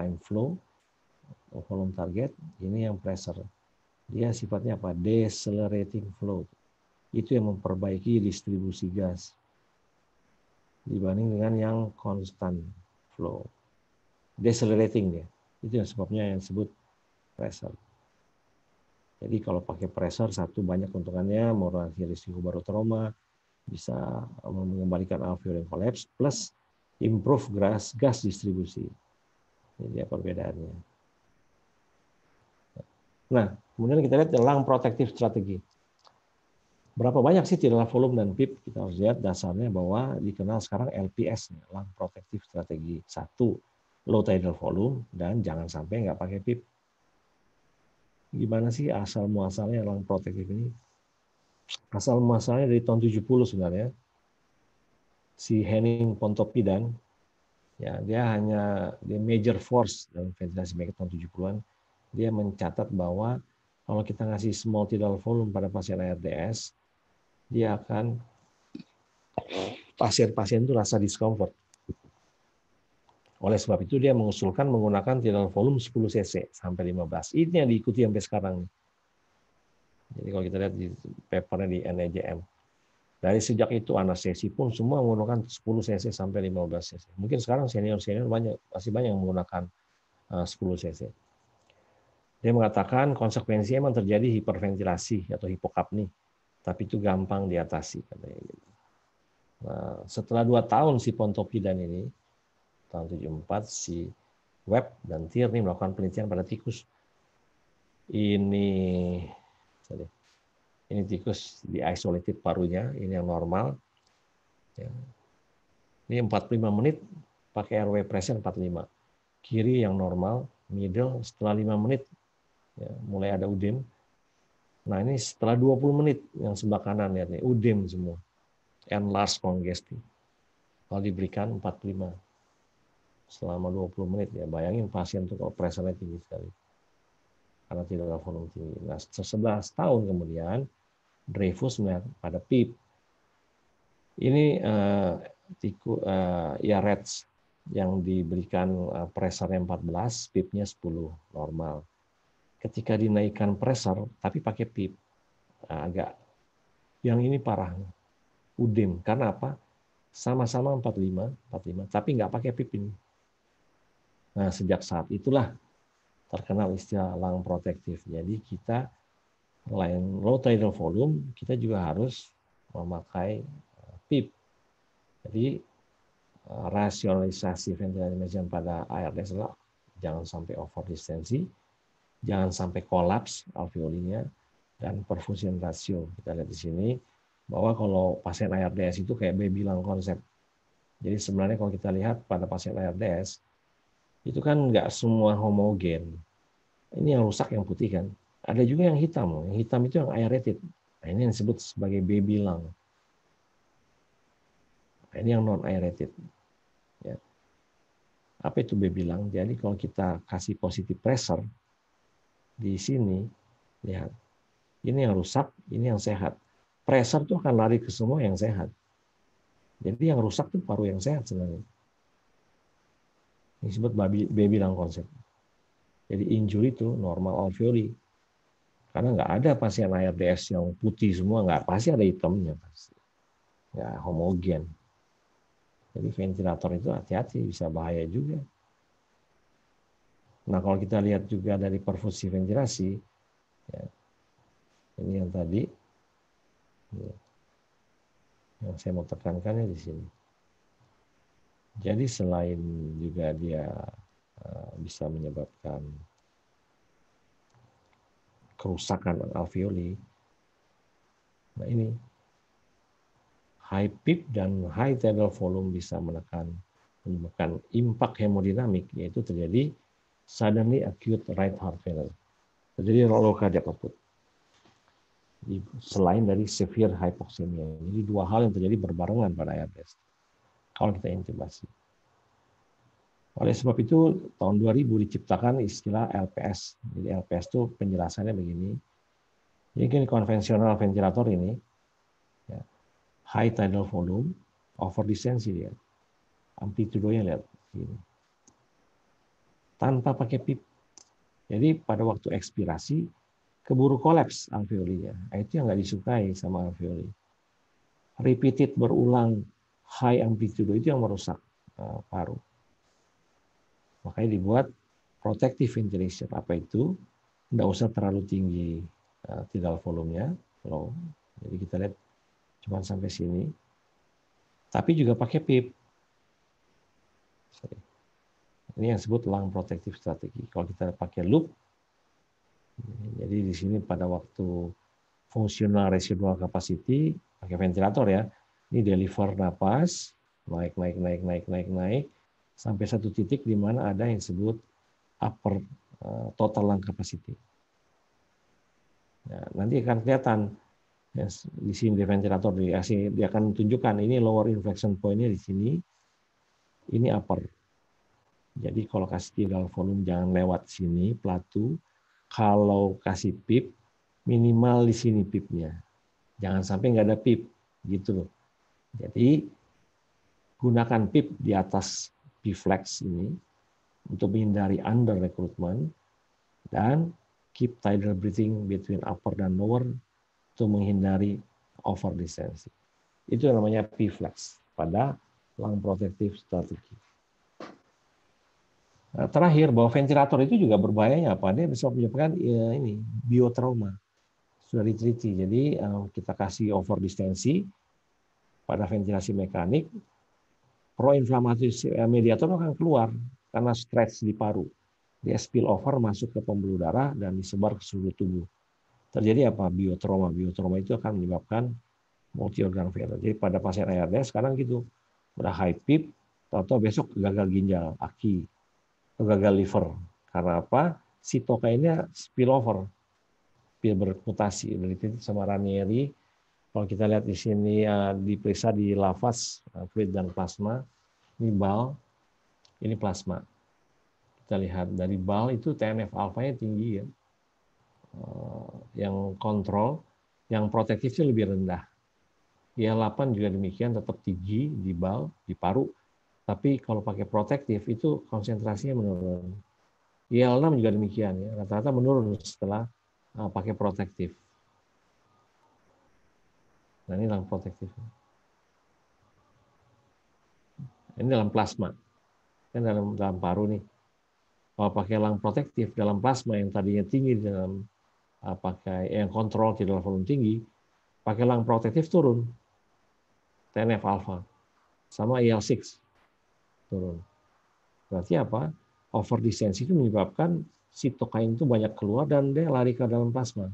time flow volume target ini yang pressure dia sifatnya apa decelerating flow itu yang memperbaiki distribusi gas dibanding dengan yang constant flow decelerating ya. itu yang sebabnya yang disebut pressure jadi kalau pakai pressure satu banyak keuntungannya mengurangi risiko barotrauma bisa mengembalikan alveolar collapse plus improve gas gas distribusi ini dia perbedaannya. Nah, kemudian kita lihat lelang protective strategy. Berapa banyak sih tidak volume dan PIP? Kita harus lihat dasarnya bahwa dikenal sekarang LPS, lang protektif strategi. Satu, low tidal volume dan jangan sampai nggak pakai PIP. Gimana sih asal muasalnya lang protective ini? Asal muasalnya dari tahun 70 sebenarnya. Si Henning Pontopidan ya dia hanya dia major force dalam ventilasi mereka tahun 70-an dia mencatat bahwa kalau kita ngasih small tidal volume pada pasien ARDS dia akan pasien-pasien itu rasa discomfort. Oleh sebab itu dia mengusulkan menggunakan tidal volume 10 cc sampai 15. Ini yang diikuti sampai sekarang. Jadi kalau kita lihat di papernya di NAJM. E dari sejak itu anak sesi pun semua menggunakan 10 cc sampai 15 cc. Mungkin sekarang senior-senior banyak masih banyak yang menggunakan 10 eh, cc. Dia mengatakan konsekuensinya emang terjadi hiperventilasi atau hipokapni, tapi itu gampang diatasi katanya gitu. Nah, setelah dua tahun si Pontopidan ini, tahun 74 si Webb dan Tierney melakukan penelitian pada tikus. Ini sorry, ini tikus di isolated parunya, ini yang normal. Ya. Ini 45 menit pakai RW pressure 45. Kiri yang normal, middle setelah 5 menit ya, mulai ada udem. Nah ini setelah 20 menit yang sebelah kanan lihat nih, udem semua. and last congestive. Kalau diberikan 45 selama 20 menit ya bayangin pasien tuh kalau pressure tinggi sekali karena tidak ada volume tinggi. Nah sebelah tahun kemudian Dreyfus pada Pip. Ini uh, tiku, uh, ya Reds yang diberikan eh, pressure 14, pipnya 10 normal. Ketika dinaikkan pressure, tapi pakai pip, uh, agak yang ini parah, udem. Karena apa? Sama-sama 45, 45, tapi nggak pakai pip ini. Nah, sejak saat itulah terkenal istilah lang protektif. Jadi kita selain low tidal volume, kita juga harus memakai eh, PIP. Jadi eh, rasionalisasi ventilasi mesin pada ARDS adalah jangan sampai over distensi jangan sampai kolaps alveolinya, dan perfusion ratio Kita lihat di sini bahwa kalau pasien ARDS itu kayak B bilang konsep. Jadi sebenarnya kalau kita lihat pada pasien ARDS, itu kan nggak semua homogen. Ini yang rusak yang putih kan. Ada juga yang hitam. Yang hitam itu yang aerated. Nah, ini yang disebut sebagai baby lung. Nah, ini yang non aerated. Ya. Apa itu baby lung? Jadi kalau kita kasih positive pressure di sini, lihat. Ini yang rusak, ini yang sehat. Pressure itu akan lari ke semua yang sehat. Jadi yang rusak itu paru yang sehat sebenarnya. Ini disebut baby, baby lung konsep. Jadi injury itu normal alveoli. Karena nggak ada pasien ARDS yang putih semua, nggak pasti ada hitamnya pasti. Nggak homogen. Jadi ventilator itu hati-hati, bisa bahaya juga. Nah kalau kita lihat juga dari perfusi ventilasi, ya, ini yang tadi, ya, yang saya mau tekankan ya di sini. Jadi selain juga dia eh, bisa menyebabkan kerusakan alveoli. Nah ini high peak dan high tidal volume bisa menekan menyebabkan impact hemodinamik yaitu terjadi suddenly acute right heart failure. Terjadi low cardiac output. Selain dari severe hypoxemia. Jadi dua hal yang terjadi berbarengan pada ARDS. Kalau kita intubasi. Oleh sebab itu tahun 2000 diciptakan istilah LPS. Jadi LPS itu penjelasannya begini. Jadi konvensional ventilator ini ya, high tidal volume over distance dia. Ya. Amplitudonya lihat gini. Tanpa pakai pip. Jadi pada waktu ekspirasi keburu kolaps alveolinya. Nah, itu yang nggak disukai sama alveoli. Repeated berulang high amplitude itu yang merusak eh, paru Makanya dibuat protective ventilation. Apa itu? Tidak usah terlalu tinggi uh, tidal volumenya, low. Jadi kita lihat cuma sampai sini. Tapi juga pakai PIP. Ini yang disebut lung protective strategy. Kalau kita pakai loop, jadi di sini pada waktu fungsional residual capacity, pakai ventilator ya, ini deliver napas, naik, naik, naik, naik, naik, naik sampai satu titik di mana ada yang disebut upper eh, total lung capacity. Nah, nanti akan kelihatan ya, di sini di ventilator di AC dia akan tunjukkan ini lower inflection point-nya di sini, ini upper. Jadi kalau kasih tidal volume jangan lewat sini platu. Kalau kasih pip minimal di sini pipnya. Jangan sampai nggak ada pip gitu loh. Jadi gunakan pip di atas PFLEX ini untuk menghindari under recruitment dan keep tidal breathing between upper dan lower untuk menghindari over distensi. Itu yang namanya flex pada lung protective strategy. Nah, terakhir bahwa ventilator itu juga berbahayanya apa? Dia bisa menyebabkan ya, ini biotrauma sudah diteliti. Jadi eh, kita kasih over distensi pada ventilasi mekanik Proinflamasi eh, mediator akan keluar karena stres di paru. Dia spill over masuk ke pembuluh darah dan disebar ke seluruh tubuh. Terjadi apa? Biotrauma. Biotrauma itu akan menyebabkan multi organ failure. Jadi pada pasien ARDS sekarang gitu, udah high PIP, atau besok gagal ginjal, aki, atau gagal liver. Karena apa? Sitokainnya spill over, bermutasi. Dan itu sama Ranieri, kalau kita lihat di sini uh, diperiksa di lafaz eh, fluid dan plasma, ini bal, ini plasma. Kita lihat dari bal itu TNF alfanya tinggi ya. Uh, yang kontrol, yang protektifnya lebih rendah. ya 8 juga demikian tetap tinggi di bal, di paru, tapi kalau pakai protektif itu konsentrasinya menurun. IL6 iya, juga demikian ya, rata-rata menurun setelah pakai protektif. Nah, ini dalam protektif. Ini dalam plasma. Kan dalam dalam paru nih. Kalau pakai lang protektif dalam plasma yang tadinya tinggi dalam ah, pakai eh, yang kontrol di dalam volume tinggi, pakai lang protektif turun. TNF alfa sama e IL6 turun. Berarti apa? Overdistensi itu menyebabkan sitokain itu banyak keluar dan dia lari ke dalam plasma.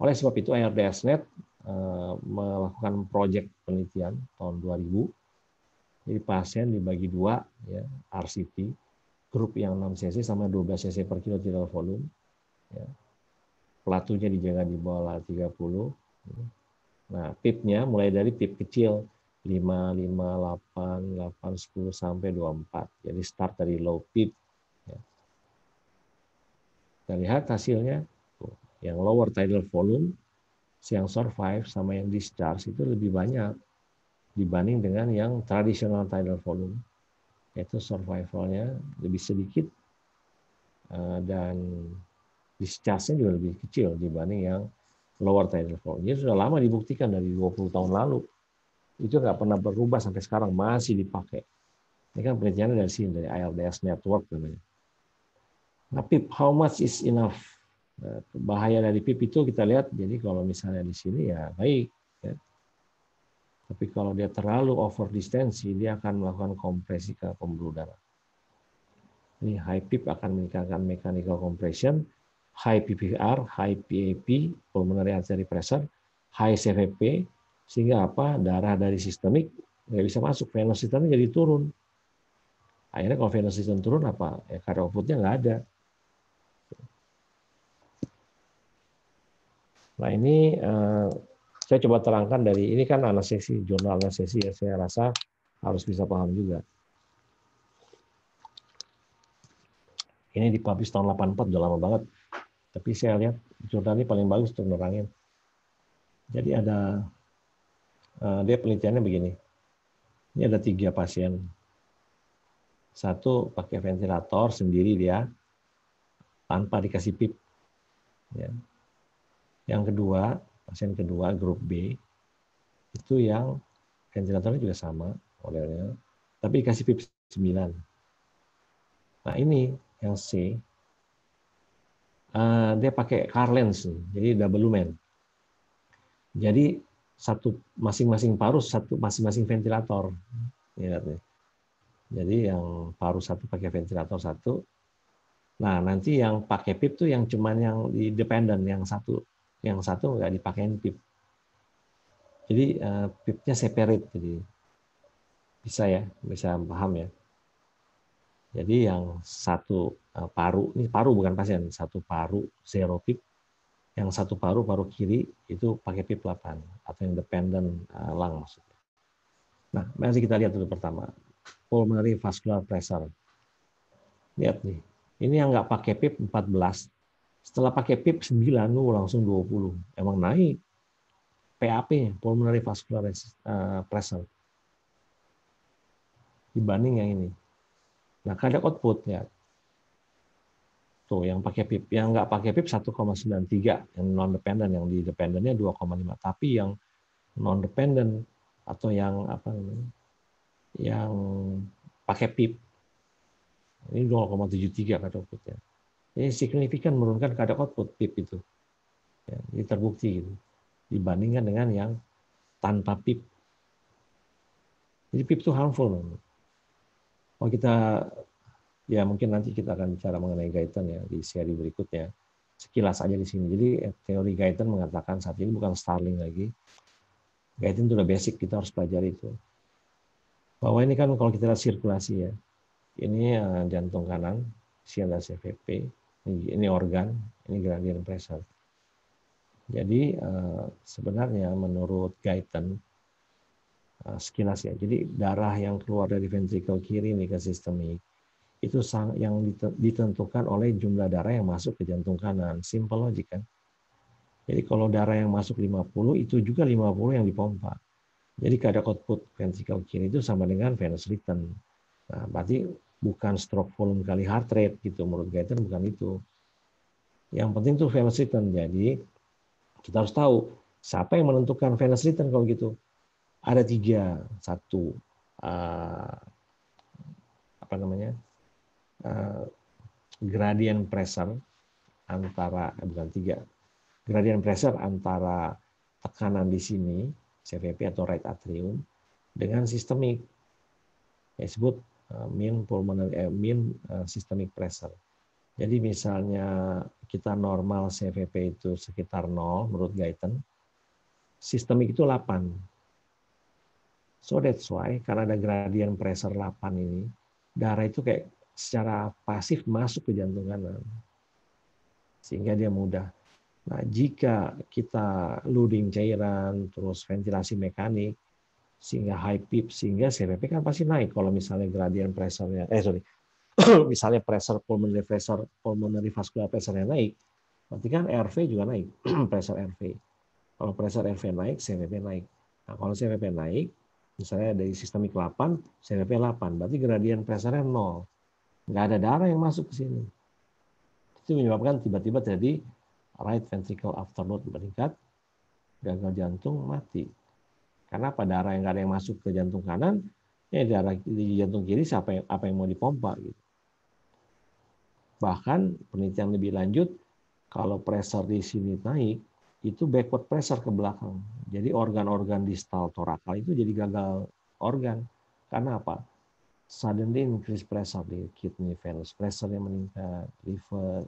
Oleh sebab itu ARDSnet eh, melakukan proyek penelitian tahun 2000. Jadi pasien dibagi dua, ya, RCT, grup yang 6 cc sama 12 cc per kilo tidak volume. Ya. Pelatunya dijaga di bawah 30. Ya. Nah, pipnya mulai dari pip kecil, 5, 5, 8, 8, 10, sampai 24. Jadi start dari low pip. Ya. Kita lihat hasilnya, yang lower tidal volume, yang survive sama yang discharge itu lebih banyak dibanding dengan yang traditional tidal volume. Yaitu survivalnya lebih sedikit eh, dan discharge-nya juga lebih kecil dibanding yang lower tidal volume. Ini sudah lama dibuktikan dari 20 tahun lalu. Itu nggak pernah berubah sampai sekarang, masih dipakai. Ini kan penelitiannya dari sini, dari ILDS Network namanya. Tapi nah, how much is enough Eh, bahaya dari PIP itu kita lihat jadi kalau misalnya di sini ya baik ya. tapi kalau dia terlalu over distensi dia akan melakukan kompresi ke pembuluh darah ini high PIP akan meningkatkan mechanical compression high PPR high PAP pulmonary artery pressure high CVP sehingga apa darah dari sistemik nggak bisa masuk venous sistemnya jadi turun akhirnya kalau venous turun apa ya karena outputnya nggak ada Nah ini eh, saya coba terangkan dari ini kan anestesi, jurnal anestesi ya saya rasa harus bisa paham juga. Ini dipublish tahun 84 udah lama banget. Tapi saya lihat jurnal ini paling bagus untuk nerangin. Jadi ada eh, dia penelitiannya begini. Ini ada tiga pasien. Satu pakai ventilator sendiri dia tanpa dikasih pip. Ya, yang kedua, pasien kedua grup B itu yang ventilatornya juga sama modelnya, tapi dikasih PIP 9. Nah ini yang C, uh, dia pakai car lens, jadi double lumen. Jadi satu masing-masing paru, satu masing-masing ventilator. nih. jadi yang paru satu pakai ventilator satu. Nah nanti yang pakai PIP tuh yang cuman yang di dependent yang satu yang satu nggak dipakai pip. Jadi uh, pipnya separate, jadi bisa ya, bisa paham ya. Jadi yang satu eh, paru, ini paru bukan pasien, satu paru zero pip, yang satu paru paru kiri itu pakai pip 8 atau yang dependent uh, lung maksudnya. Nah, masih kita lihat dulu pertama pulmonary vascular pressure. Lihat nih, ini yang nggak pakai PIP 14, setelah pakai PIP 9, lu langsung 20. Emang naik. PAP, pulmonary vascular eh, pressure. Dibanding yang ini. Nah, kadar output ya. Tuh, yang pakai PIP. Yang nggak pakai PIP 1,93. Yang non-dependent. Yang di dependennya 2,5. Tapi yang non-dependent atau yang apa namanya, yang pakai PIP ini 0,73 kata outputnya ini signifikan menurunkan kadar output PIP itu. Ya, ini terbukti gitu. dibandingkan dengan yang tanpa PIP. Jadi PIP itu harmful. Oh kita ya mungkin nanti kita akan bicara mengenai Gaitan ya di seri berikutnya. Sekilas aja di sini. Jadi eh, teori Gaitan mengatakan saat ini bukan Starling lagi. Gaitan itu udah basic, kita harus pelajari itu. Bahwa ini kan kalau kita lihat sirkulasi ya, ini eh, jantung kanan, dan CVP, ini organ, ini gradient pressure. Jadi eh, sebenarnya menurut Guyton eh, sekilas ya, jadi darah yang keluar dari ventrikel kiri ini ke sistemik itu yang ditentukan oleh jumlah darah yang masuk ke jantung kanan. Simple logic kan? Jadi kalau darah yang masuk 50 itu juga 50 yang dipompa. Jadi kadar output ventrikel kiri itu sama dengan venous return. Nah, berarti bukan stroke volume kali heart rate gitu menurut Gaiter bukan itu. Yang penting tuh venous return. Jadi kita harus tahu siapa yang menentukan venous return kalau gitu. Ada tiga, satu uh, apa namanya uh, gradient pressure antara eh, bukan tiga gradient pressure antara tekanan di sini CVP atau right atrium dengan sistemik disebut Eh, mean pulmonary eh, mean eh, systemic pressure. Jadi misalnya kita normal CVP itu sekitar 0 menurut Guyton, sistemik itu 8. So that's why karena ada gradient pressure 8 ini, darah itu kayak secara pasif masuk ke jantung kanan. Sehingga dia mudah. Nah, jika kita loading cairan, terus ventilasi mekanik, sehingga high PIP sehingga CPP kan pasti naik kalau misalnya gradient pressure-nya eh sorry misalnya pressure pulmonary pressure pulmonary vascular pressure-nya naik berarti kan RV juga naik pressure RV kalau pressure RV naik CPP naik nah, kalau CPP naik misalnya dari sistemik 8 CPP 8 berarti gradient pressure-nya 0 nggak ada darah yang masuk ke sini itu menyebabkan tiba-tiba terjadi right ventricle afterload meningkat gagal jantung mati karena pada darah yang ada yang masuk ke jantung kanan, ya darah di jantung kiri siapa yang, apa yang mau dipompa gitu. Bahkan penelitian lebih lanjut, kalau pressure di sini naik, itu backward pressure ke belakang. Jadi organ-organ distal torakal itu jadi gagal organ. Karena apa? Suddenly increase pressure di kidney, venous pressure yang meningkat, liver.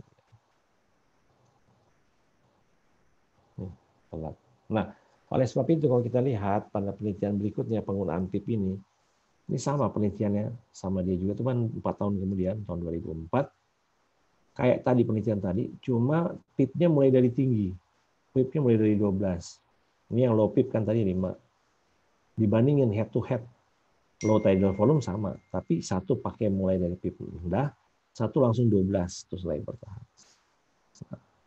Nih, Nah, oleh sebab itu kalau kita lihat pada penelitian berikutnya penggunaan PIP ini, ini sama penelitiannya, sama dia juga, cuma 4 tahun kemudian, tahun 2004, kayak tadi penelitian tadi, cuma pip mulai dari tinggi. pip mulai dari 12. Ini yang low PIP kan tadi 5. Dibandingin head to head, low tidal volume sama, tapi satu pakai mulai dari PIP rendah, satu langsung 12, terus lain bertahap.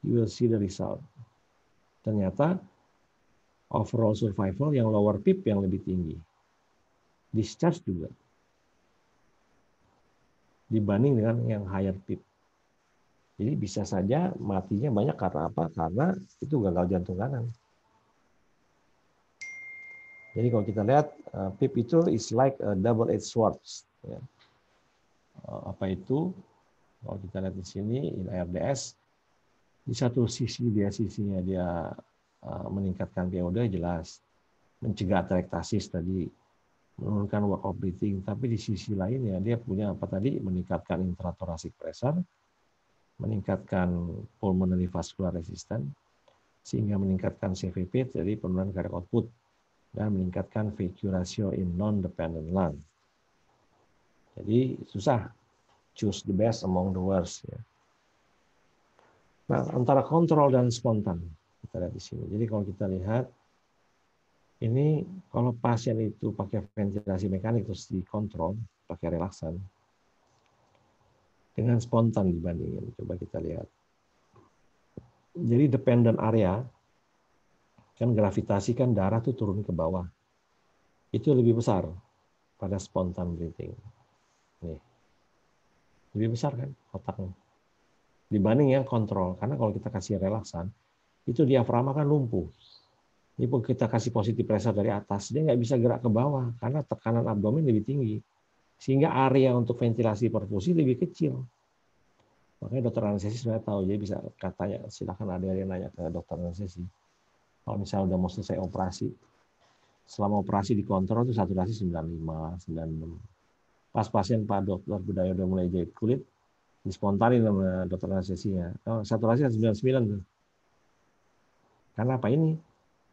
You will see the result. Ternyata overall survival yang lower tip yang lebih tinggi. Discharge juga. Dibanding dengan yang higher tip Jadi bisa saja matinya banyak karena apa? Karena itu gagal jantung kanan. Jadi kalau kita lihat PIP eh, itu is like a double edged sword. Ya. Eh, apa itu? Kalau kita lihat di sini in RDS, di satu sisi dia sisinya dia Eh, meningkatkan POD jelas, mencegah atraktasis tadi, menurunkan work of breathing, tapi di sisi lain ya dia punya apa tadi meningkatkan intratorasik pressure, meningkatkan pulmonary vascular resistance, sehingga meningkatkan CVP jadi penurunan cardiac output dan meningkatkan VQ ratio in non-dependent lung. Jadi susah choose the best among the worst. Ya. Nah, antara kontrol dan spontan. Kita lihat di sini. Jadi kalau kita lihat ini kalau pasien itu pakai ventilasi mekanik terus dikontrol pakai relaksan dengan spontan dibandingin. Coba kita lihat. Jadi dependent area kan gravitasi kan darah tuh turun ke bawah. Itu lebih besar pada spontan breathing. Nih. Lebih besar kan otaknya. Dibanding yang kontrol. Karena kalau kita kasih relaksan, itu diafragma kan lumpuh. Ini pun kita kasih positif pressure dari atas, dia nggak bisa gerak ke bawah karena tekanan abdomen lebih tinggi. Sehingga area untuk ventilasi perfusi lebih kecil. Makanya dokter anestesi sebenarnya tahu, jadi bisa katanya silahkan ada yang nanya ke dokter anestesi. Kalau misalnya udah mau selesai operasi, selama operasi dikontrol itu saturasi 95, 96. Pas pasien Pak Dokter Budaya udah mulai jahit kulit, dispontanin sama dokter anestesinya. Oh, saturasi 99 tuh karena apa ini?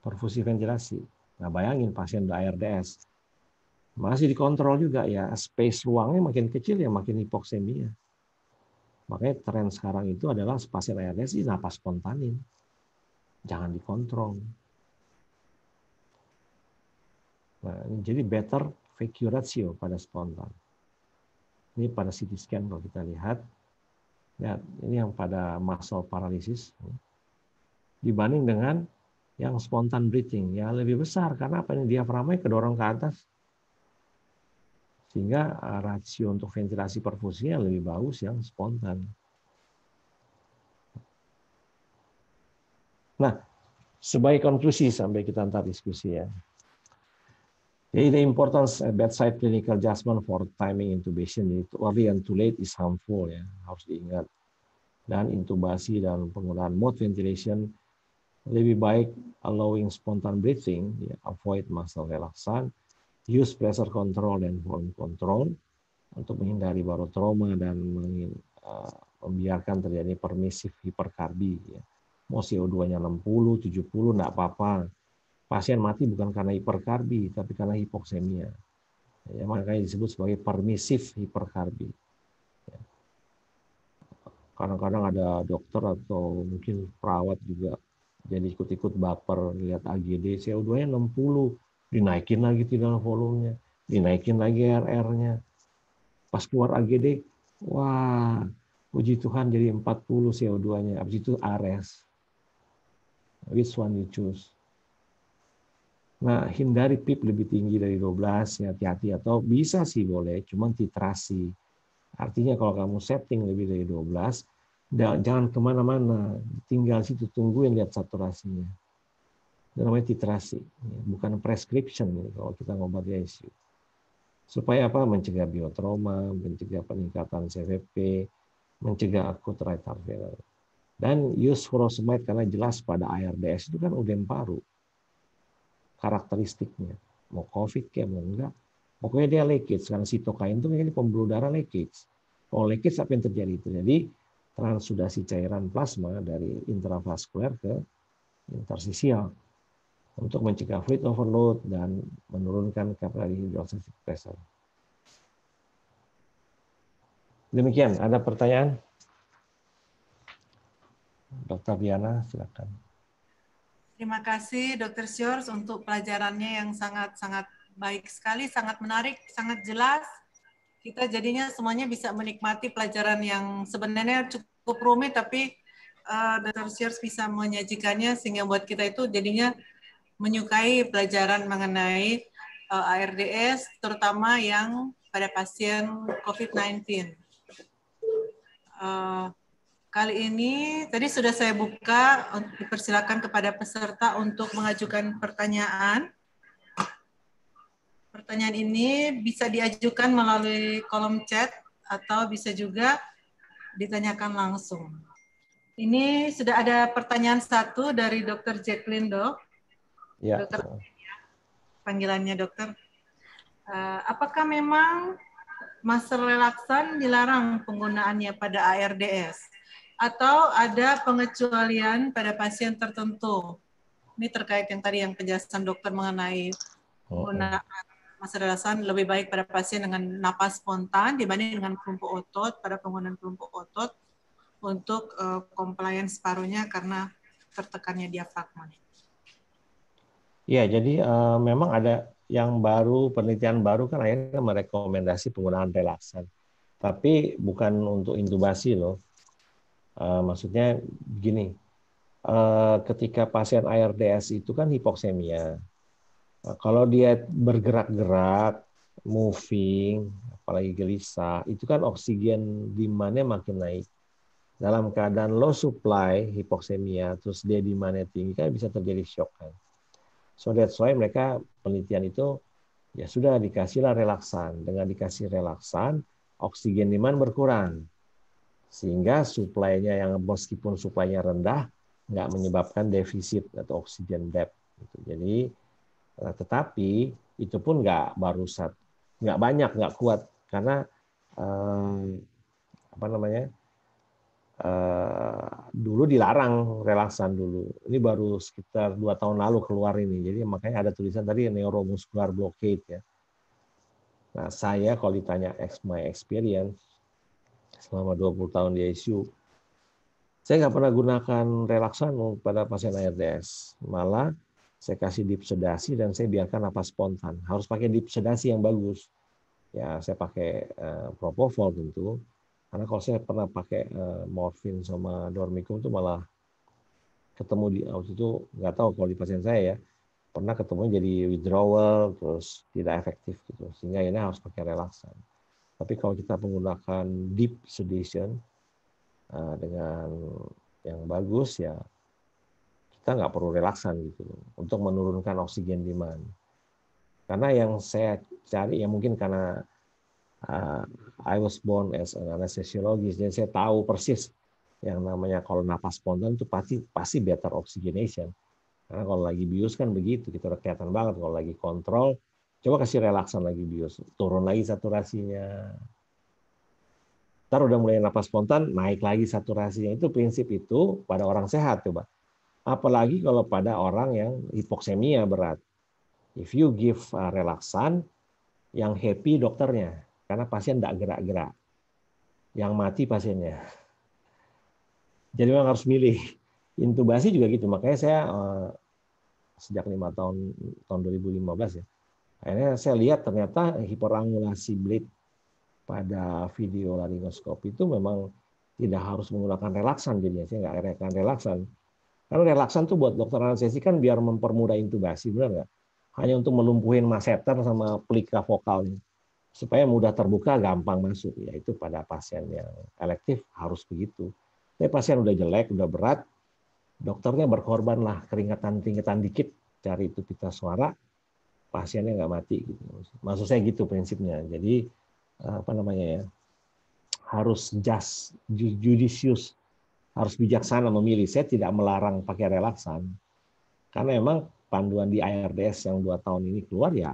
Perfusi ventilasi. Nah bayangin pasien ARDS. Masih dikontrol juga ya, space ruangnya makin kecil ya makin hipoksemia. Makanya tren sekarang itu adalah pasien ARDS ini napas spontanin. Jangan dikontrol. Nah, jadi better VQ ratio pada spontan. Ini pada CT scan kalau kita lihat. Lihat, ya, ini yang pada muscle paralysis dibanding dengan yang spontan breathing ya lebih besar karena apa ini diafragma kedorong ke atas sehingga eh, rasio untuk ventilasi perfusinya lebih bagus yang spontan. Nah, sebagai konklusi sampai kita ntar diskusi ya. Jadi the importance of bedside clinical adjustment for timing intubation, jadi too early and too late is harmful ya, harus diingat. Dan intubasi dan penggunaan mode ventilation lebih baik allowing spontan breathing, ya, avoid muscle relaxan, use pressure control dan volume control untuk menghindari barotrauma dan mengin, uh, membiarkan terjadi permisif hiperkardi. Ya. Mau CO2-nya 60, 70, enggak apa-apa. Pasien mati bukan karena hiperkardi, tapi karena hipoksemia. Ya, makanya disebut sebagai permisif hiperkardi. Ya. Kadang-kadang ada dokter atau mungkin perawat juga jadi ikut-ikut baper lihat AGD CO2-nya 60 dinaikin lagi tidak volumenya dinaikin lagi RR-nya pas keluar AGD wah puji Tuhan jadi 40 CO2-nya abis itu Ares which one you choose Nah, hindari pip lebih tinggi dari 12, ya hati-hati. Atau bisa sih boleh, cuman titrasi. Artinya kalau kamu setting lebih dari 12, jangan kemana-mana, tinggal situ tungguin lihat saturasinya. Itu namanya titrasi, ya. bukan prescription kalau kita ngobat di Supaya apa? Mencegah biotrauma, mencegah peningkatan CVP, mencegah akut right heart failure. Dan use furosemide karena jelas pada ARDS itu kan udem paru. Karakteristiknya. Mau COVID kayak mau enggak. Pokoknya dia leakage. Karena sitokain itu menjadi pembuluh darah leakage. Kalau leakage apa yang terjadi? Terjadi transudasi cairan plasma dari intravaskuler ke interstisial untuk mencegah fluid overload dan menurunkan capillary hydrostatic pressure. Demikian, ada pertanyaan? Dr. Diana, silakan. Terima kasih Dr. Syors untuk pelajarannya yang sangat-sangat baik sekali, sangat menarik, sangat jelas kita jadinya semuanya bisa menikmati pelajaran yang sebenarnya cukup rumit tapi uh, eh, Dr. Sears bisa menyajikannya sehingga buat kita itu jadinya menyukai pelajaran mengenai uh, eh, ARDS terutama yang pada pasien COVID-19. Uh, eh, kali ini tadi sudah saya buka untuk dipersilakan kepada peserta untuk mengajukan pertanyaan. Pertanyaan ini bisa diajukan melalui kolom chat atau bisa juga ditanyakan langsung. Ini sudah ada pertanyaan satu dari Dr. Jacqueline, dok. Ya. Dokter, panggilannya dokter. Eh, apakah memang masa relaksan dilarang penggunaannya pada ARDS? Atau ada pengecualian pada pasien tertentu? Ini terkait yang tadi yang penjelasan dokter mengenai oh, oh. penggunaan Masa maserdasan lebih baik pada pasien dengan napas spontan dibanding dengan kelumpuh otot pada penggunaan kelumpuh otot untuk uh, compliance parunya karena tertekannya diafragma. Ya, jadi uh, memang ada yang baru penelitian baru kan akhirnya merekomendasi penggunaan relaksan. Tapi bukan untuk intubasi loh. Uh, maksudnya begini, uh, ketika pasien ARDS itu kan hipoksemia Eh, kalau dia bergerak-gerak, moving, apalagi gelisah, itu kan oksigen demand-nya makin naik. Dalam keadaan low supply, hipoksemia, terus dia demand-nya tinggi, kan bisa terjadi shock kan. So that's why mereka penelitian itu ya sudah dikasihlah relaksan. Dengan dikasih relaksan, oksigen demand berkurang. Sehingga suplainya yang meskipun suplainya rendah, nggak menyebabkan defisit atau oksigen debt. Gitu. Jadi Eh, tetapi itu pun nggak baru satu, nggak banyak, nggak kuat karena eh, apa namanya eh, dulu dilarang relaksan dulu. Ini baru sekitar dua tahun lalu keluar ini. Jadi makanya ada tulisan tadi neuromuscular blockade ya. Nah saya kalau ditanya my experience selama 20 tahun di ICU, saya nggak pernah gunakan relaksan pada pasien ARDS. Malah saya kasih deep sedasi dan saya biarkan napas spontan. Harus pakai deep sedasi yang bagus. Ya, saya pakai uh, propofol tentu. Karena kalau saya pernah pakai uh, morfin sama dormicum itu malah ketemu di waktu itu nggak tahu kalau di pasien saya ya pernah ketemu jadi withdrawal terus tidak efektif gitu sehingga ini harus pakai relaksan tapi kalau kita menggunakan deep sedation uh, dengan yang bagus ya kita nggak perlu relaksan gitu loh, untuk menurunkan oksigen demand. Karena yang saya cari ya mungkin karena uh, I was born as an anesthesiologist, jadi saya tahu persis yang namanya kalau napas spontan itu pasti pasti better oxygenation. Karena kalau lagi bius kan begitu, kita kelihatan banget kalau lagi kontrol, coba kasih relaksan lagi bius, turun lagi saturasinya. Ntar udah mulai napas spontan, naik lagi saturasinya. Itu prinsip itu pada orang sehat coba apalagi kalau pada orang yang hipoksemia berat. If you give relaksan, yang happy dokternya, karena pasien tidak gerak-gerak. Yang mati pasiennya. Jadi memang harus milih. Intubasi juga gitu, makanya saya eh, sejak lima tahun tahun 2015 ya. Akhirnya saya lihat ternyata hiperangulasi bleed pada video laringoskop itu memang tidak harus menggunakan relaksan jadinya saya nggak akan relaksan karena relaksan tuh buat dokter anestesi kan biar mempermudah intubasi, benar nggak? Hanya untuk melumpuhin maseter sama pelika vokalnya. Supaya mudah terbuka, gampang masuk. Ya itu pada pasien yang elektif harus begitu. Tapi pasien udah jelek, udah berat, dokternya berkorban lah keringatan tingkatan dikit cari itu pita suara, pasiennya nggak mati. Gitu. Maksud saya gitu prinsipnya. Jadi apa namanya ya harus just judicious harus bijaksana memilih. Saya tidak melarang pakai relaksan. Karena memang panduan di ARDS yang dua tahun ini keluar ya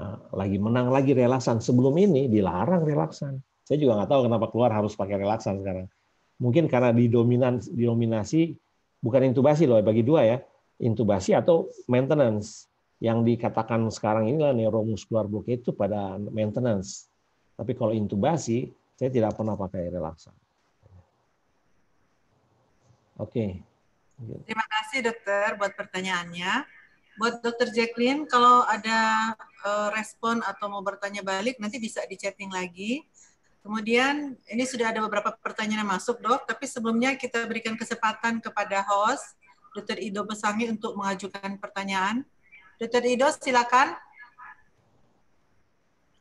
eh, lagi menang lagi relaksan. Sebelum ini dilarang relaksan. Saya juga nggak tahu kenapa keluar harus pakai relaksan sekarang. Mungkin karena didominan didominasi bukan intubasi loh bagi dua ya intubasi atau maintenance yang dikatakan sekarang inilah neuromuscular block itu pada maintenance. Tapi kalau intubasi saya tidak pernah pakai relaksan. Oke. Okay. Terima kasih dokter buat pertanyaannya. Buat dokter Jacqueline, kalau ada uh, respon atau mau bertanya balik, nanti bisa di chatting lagi. Kemudian ini sudah ada beberapa pertanyaan yang masuk dok, tapi sebelumnya kita berikan kesempatan kepada host dokter Ido Besangi untuk mengajukan pertanyaan. Dokter Ido, silakan.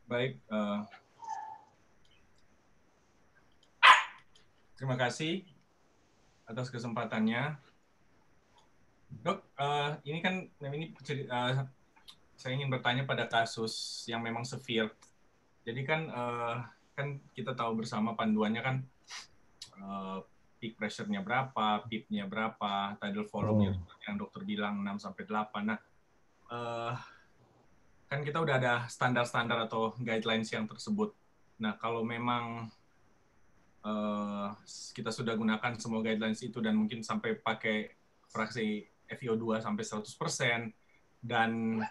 Baik, uh, terima kasih atas kesempatannya. Dok, uh, ini kan ini uh, saya ingin bertanya pada kasus yang memang severe. Jadi kan uh, kan kita tahu bersama panduannya kan uh, peak pressure-nya berapa, peak-nya berapa, tidal volume-nya oh. yang dokter bilang 6 sampai 8. Nah, uh, kan kita udah ada standar-standar atau guidelines yang tersebut. Nah, kalau memang uh, kita sudah gunakan semua guidelines itu dan mungkin sampai pakai fraksi FiO2 sampai 100% dan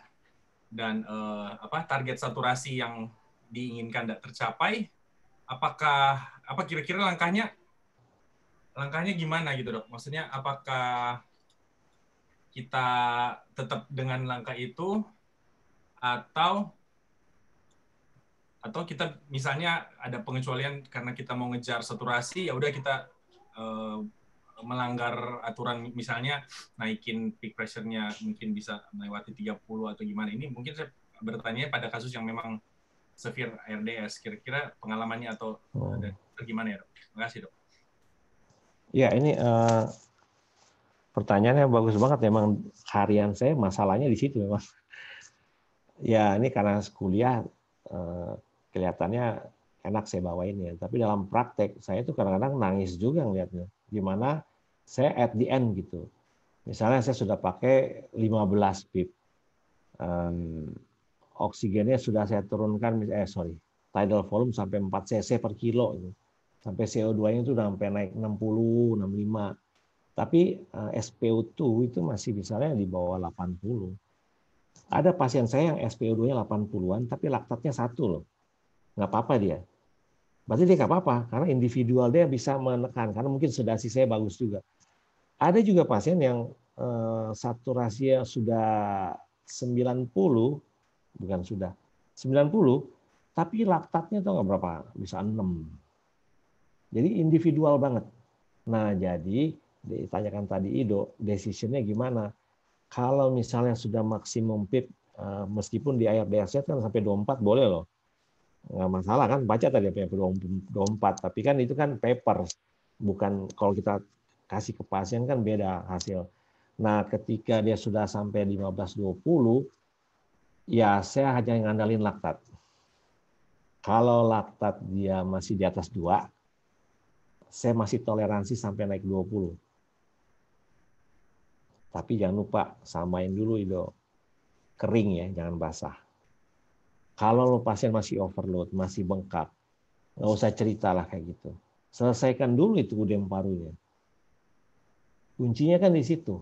dan uh, apa target saturasi yang diinginkan tidak tercapai apakah apa kira-kira langkahnya langkahnya gimana gitu dok maksudnya apakah kita tetap dengan langkah itu atau atau kita misalnya ada pengecualian karena kita mau ngejar saturasi ya udah kita uh, melanggar aturan misalnya naikin peak pressure-nya mungkin bisa melewati 30 atau gimana ini mungkin saya bertanya pada kasus yang memang severe RDS kira-kira pengalamannya atau oh. ada gimana ya dok? Terima kasih dok. Ya ini uh, pertanyaannya bagus banget memang harian saya masalahnya di situ memang. ya ini karena kuliah eh, kelihatannya enak saya bawain ya. Tapi dalam praktek saya itu kadang-kadang nangis juga ngelihatnya. Gimana saya at the end gitu. Misalnya saya sudah pakai 15 pip. Um, oksigennya sudah saya turunkan, eh sorry, tidal volume sampai 4 cc per kilo. Gitu. Sampai CO2-nya itu udah sampai naik 60, 65. Tapi uh, eh, SPO2 itu masih misalnya di bawah 80. Ada pasien saya yang SPO2-nya 80-an, tapi laktatnya satu loh nggak apa-apa dia. Berarti dia nggak apa-apa karena individual dia bisa menekan karena mungkin sedasi saya bagus juga. Ada juga pasien yang eh, saturasinya sudah 90 bukan sudah 90 tapi laktatnya itu nggak berapa bisa 6. Jadi individual banget. Nah jadi ditanyakan tadi Ido decisionnya gimana? Kalau misalnya sudah maksimum pip eh, meskipun di ayat kan sampai 24 boleh loh nggak masalah kan baca tadi PP ya, 24 tapi kan itu kan paper bukan kalau kita kasih ke pasien kan beda hasil nah ketika dia sudah sampai 15-20 ya saya hanya ngandalin laktat kalau laktat dia masih di atas 2 saya masih toleransi sampai naik 20 tapi jangan lupa samain dulu itu kering ya jangan basah kalau lo pasien masih overload, masih bengkak, nggak usah cerita lah kayak gitu. Selesaikan dulu itu udem parunya. Kuncinya kan di situ.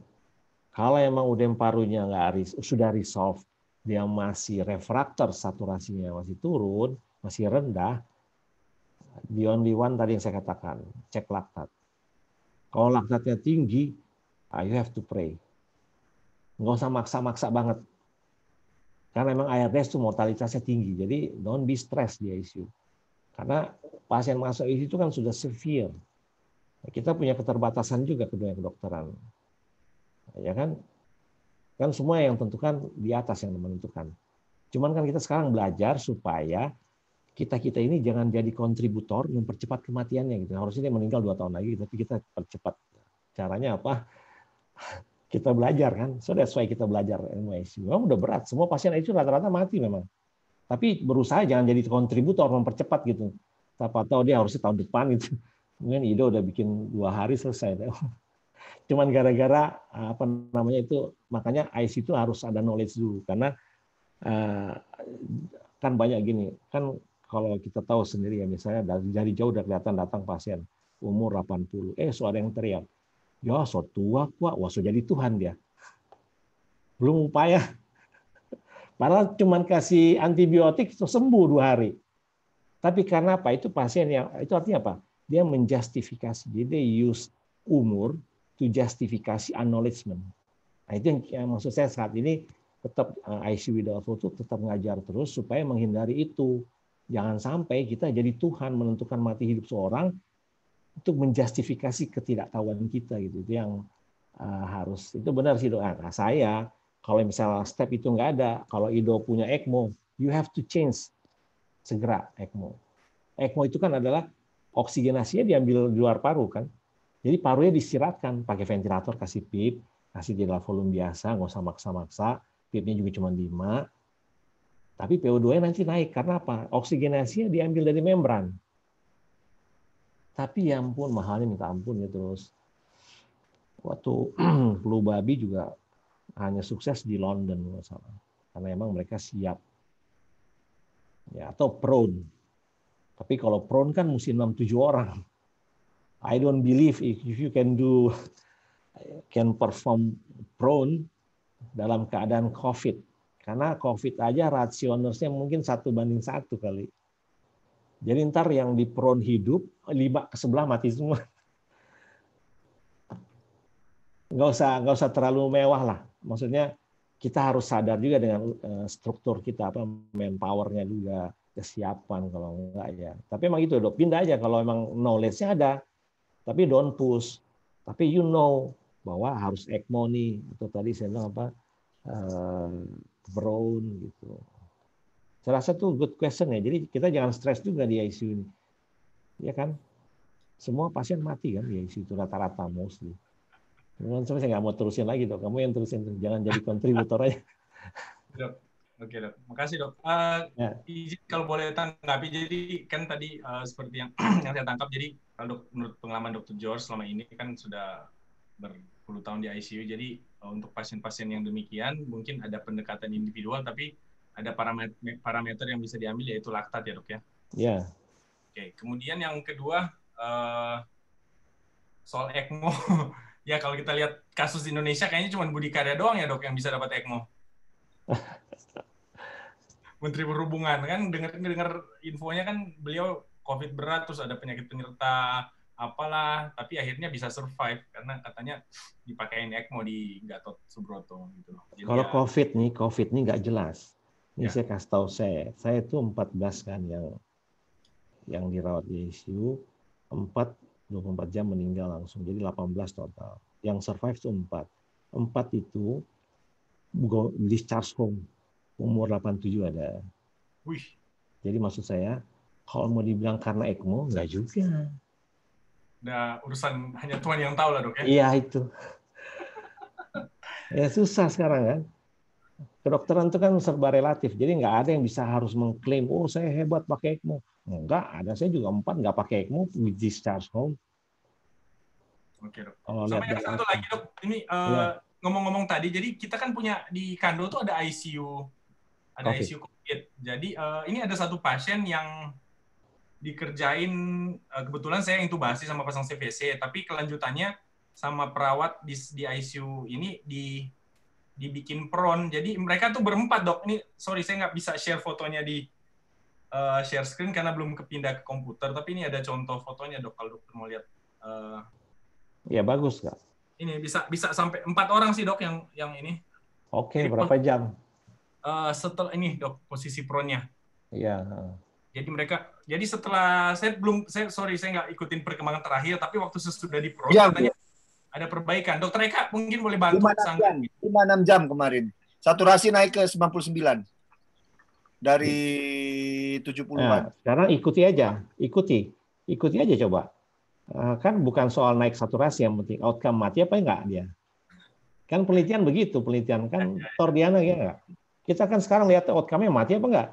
Kalau emang udem parunya nggak sudah resolve, dia masih refraktor saturasinya masih turun, masih rendah, the only one tadi yang saya katakan, cek laktat. Kalau laktatnya tinggi, ah, you have to pray. Nggak usah maksa-maksa banget. Karena memang ARDS itu mortalitasnya tinggi, jadi don't be stress di ICU. Karena pasien masuk ICU itu kan sudah severe. Kita punya keterbatasan juga kedua kedokteran. Ya kan? Kan semua yang tentukan di atas yang menentukan. Cuman kan kita sekarang belajar supaya kita-kita ini jangan jadi kontributor mempercepat kematiannya gitu. Harusnya dia meninggal dua tahun lagi, tapi kita percepat. Caranya apa? kita belajar kan. So that's why kita belajar ilmu ICU. Memang udah berat. Semua pasien itu rata-rata mati memang. Tapi berusaha jangan jadi kontributor mempercepat gitu. Siapa tahu dia harusnya tahun depan gitu. Mungkin Ido udah bikin dua hari selesai. Cuman gara-gara eh, apa namanya itu makanya IC itu harus ada knowledge dulu karena eh, kan banyak gini kan kalau kita tahu sendiri ya misalnya dari jauh udah kelihatan datang pasien umur 80 eh suara yang teriak Ya, so tua kuat, wah so jadi Tuhan dia. Belum upaya. Padahal cuma kasih antibiotik so sembuh dua hari. Tapi karena apa? Itu pasien yang itu artinya apa? Dia menjustifikasi. Jadi dia use umur to justifikasi acknowledgement. Nah, itu yang, yang maksud saya saat ini tetap ICU without itu tetap ngajar terus supaya menghindari itu. Jangan sampai kita jadi Tuhan menentukan mati hidup seorang untuk menjustifikasi ketidaktahuan kita gitu itu yang eh, harus itu benar sih doa nah, saya kalau misalnya step itu nggak ada kalau Ido punya ECMO you have to change segera ECMO ECMO itu kan adalah oksigenasinya diambil di luar paru kan jadi parunya disiratkan pakai ventilator kasih pip kasih di volume biasa nggak usah maksa-maksa pipnya juga cuma 5 tapi PO2 nya nanti naik karena apa oksigenasinya diambil dari membran tapi ya ampun mahalnya minta ampun ya terus. Waktu Blue Babi juga hanya sukses di London kalau salah. Karena emang mereka siap. Ya, atau prone. Tapi kalau prone kan mesti 6 7 orang. I don't believe if you can do can perform prone dalam keadaan COVID. Karena COVID aja rasionalnya mungkin satu banding satu kali. Jadi ntar yang di peron hidup, lima ke sebelah mati semua. Nggak usah, nggak usah terlalu mewah lah. Maksudnya kita harus sadar juga dengan eh, struktur kita, apa manpowernya juga, kesiapan kalau enggak ya. Tapi emang itu dok, pindah aja kalau emang knowledge-nya ada. Tapi don't push. Tapi you know bahwa harus ekmoni atau tadi saya bilang apa, eh, brown gitu saya rasa tuh good question ya. Jadi kita jangan stres juga di ICU ini. Ya kan? Semua pasien mati kan di ICU itu rata-rata mostly. Kemudian saya nggak mau terusin lagi dok. Kamu yang terusin. Jangan jadi kontributor aja. Dok. Oke dok, makasih dok. Uh, ya. Izin kalau boleh tanggapi, jadi kan tadi uh, seperti yang yang saya tangkap, jadi kalau dok, menurut pengalaman dokter George selama ini kan sudah berpuluh tahun di ICU, jadi uh, untuk pasien-pasien yang demikian mungkin ada pendekatan individual, tapi ada parameter parameter yang bisa diambil yaitu laktat ya dok ya. Iya. Yeah. Oke, okay. kemudian yang kedua uh, soal ECMO. ya kalau kita lihat kasus di Indonesia kayaknya cuma Budi Karya doang ya dok yang bisa dapat ECMO. Menteri Perhubungan kan dengar dengar infonya kan beliau COVID berat terus ada penyakit penyerta apalah tapi akhirnya bisa survive karena katanya dipakein ECMO di Gatot Subroto gitu loh. Kalau ya, COVID nih, COVID nih nggak jelas. Ini ya. saya kasih tahu saya, saya itu 14 kan yang yang dirawat di ICU, 4 24 jam meninggal langsung. Jadi 18 total. Yang survive itu 4. 4 itu go discharge home umur 87 ada. Wih. Jadi maksud saya kalau mau dibilang karena ECMO nggak juga. Nah, urusan hanya Tuhan yang tahu lah dok ya. Iya itu. ya susah sekarang kan kedokteran itu kan serba relatif. Jadi nggak ada yang bisa harus mengklaim, oh saya hebat pakai ECMO. nggak ada saya juga empat nggak pakai ECMO, we discharge home. Oke dok. Kalau Sama yang satu lagi dok, ini uh, ya. ngomong-ngomong tadi, jadi kita kan punya di Kando tuh ada ICU, ada okay. ICU COVID. Jadi uh, ini ada satu pasien yang dikerjain uh, kebetulan saya intubasi sama pasang CVC, tapi kelanjutannya sama perawat di, di ICU ini di dibikin prone. Jadi mereka tuh berempat dok. Ini sorry saya nggak bisa share fotonya di uh, share screen karena belum kepindah ke komputer. Tapi ini ada contoh fotonya dok kalau dokter mau lihat. Uh, ya bagus kak. Ini bisa bisa sampai empat orang sih dok yang yang ini. Oke okay, berapa jam? Uh, eh, setelah ini dok posisi prone-nya. Iya. Jadi mereka, jadi setelah saya belum, saya sorry saya nggak ikutin perkembangan terakhir, tapi waktu sesudah di ya, ada perbaikan. Dokter Eka mungkin boleh bantu. 5 jam, 5, 6 jam kemarin. Saturasi naik ke 99 dari 70-an. Nah, ya, sekarang ikuti aja, ikuti, ikuti aja coba. Eh, kan bukan soal naik saturasi yang penting, outcome mati apa enggak dia. Kan penelitian begitu, penelitian kan iya, iya. Tordiana ya enggak. Kita kan sekarang lihat outcome-nya mati apa enggak.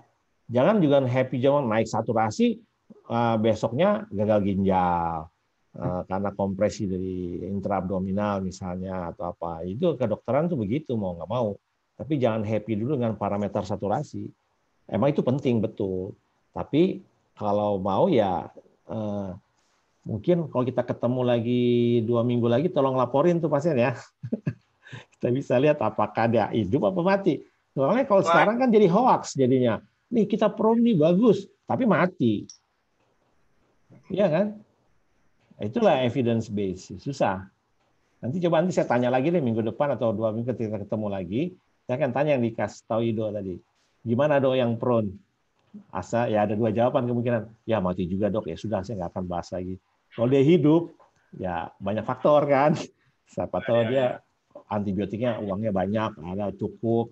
Jangan juga happy jangan naik saturasi, eh, besoknya gagal ginjal Eh, karena kompresi dari intraabdominal misalnya atau apa itu kedokteran tuh begitu mau nggak mau tapi jangan happy dulu dengan parameter saturasi emang itu penting betul tapi kalau mau ya eh, mungkin kalau kita ketemu lagi dua minggu lagi tolong laporin tuh pasien ya kita bisa lihat apakah dia hidup apa mati soalnya kalau sekarang kan jadi hoax jadinya nih kita prom nih bagus tapi mati Iya kan Itulah evidence base susah. Nanti coba nanti saya tanya lagi nih minggu depan atau dua minggu ketika ketemu lagi, saya akan tanya yang dikasih tahu Ido tadi. Gimana dok yang prone? Asa ya ada dua jawaban kemungkinan. Ya mati juga dok ya sudah saya nggak akan bahas lagi. Kalau dia hidup ya banyak faktor kan. Siapa tahu iya, dia iya. antibiotiknya uangnya banyak, ada cukup,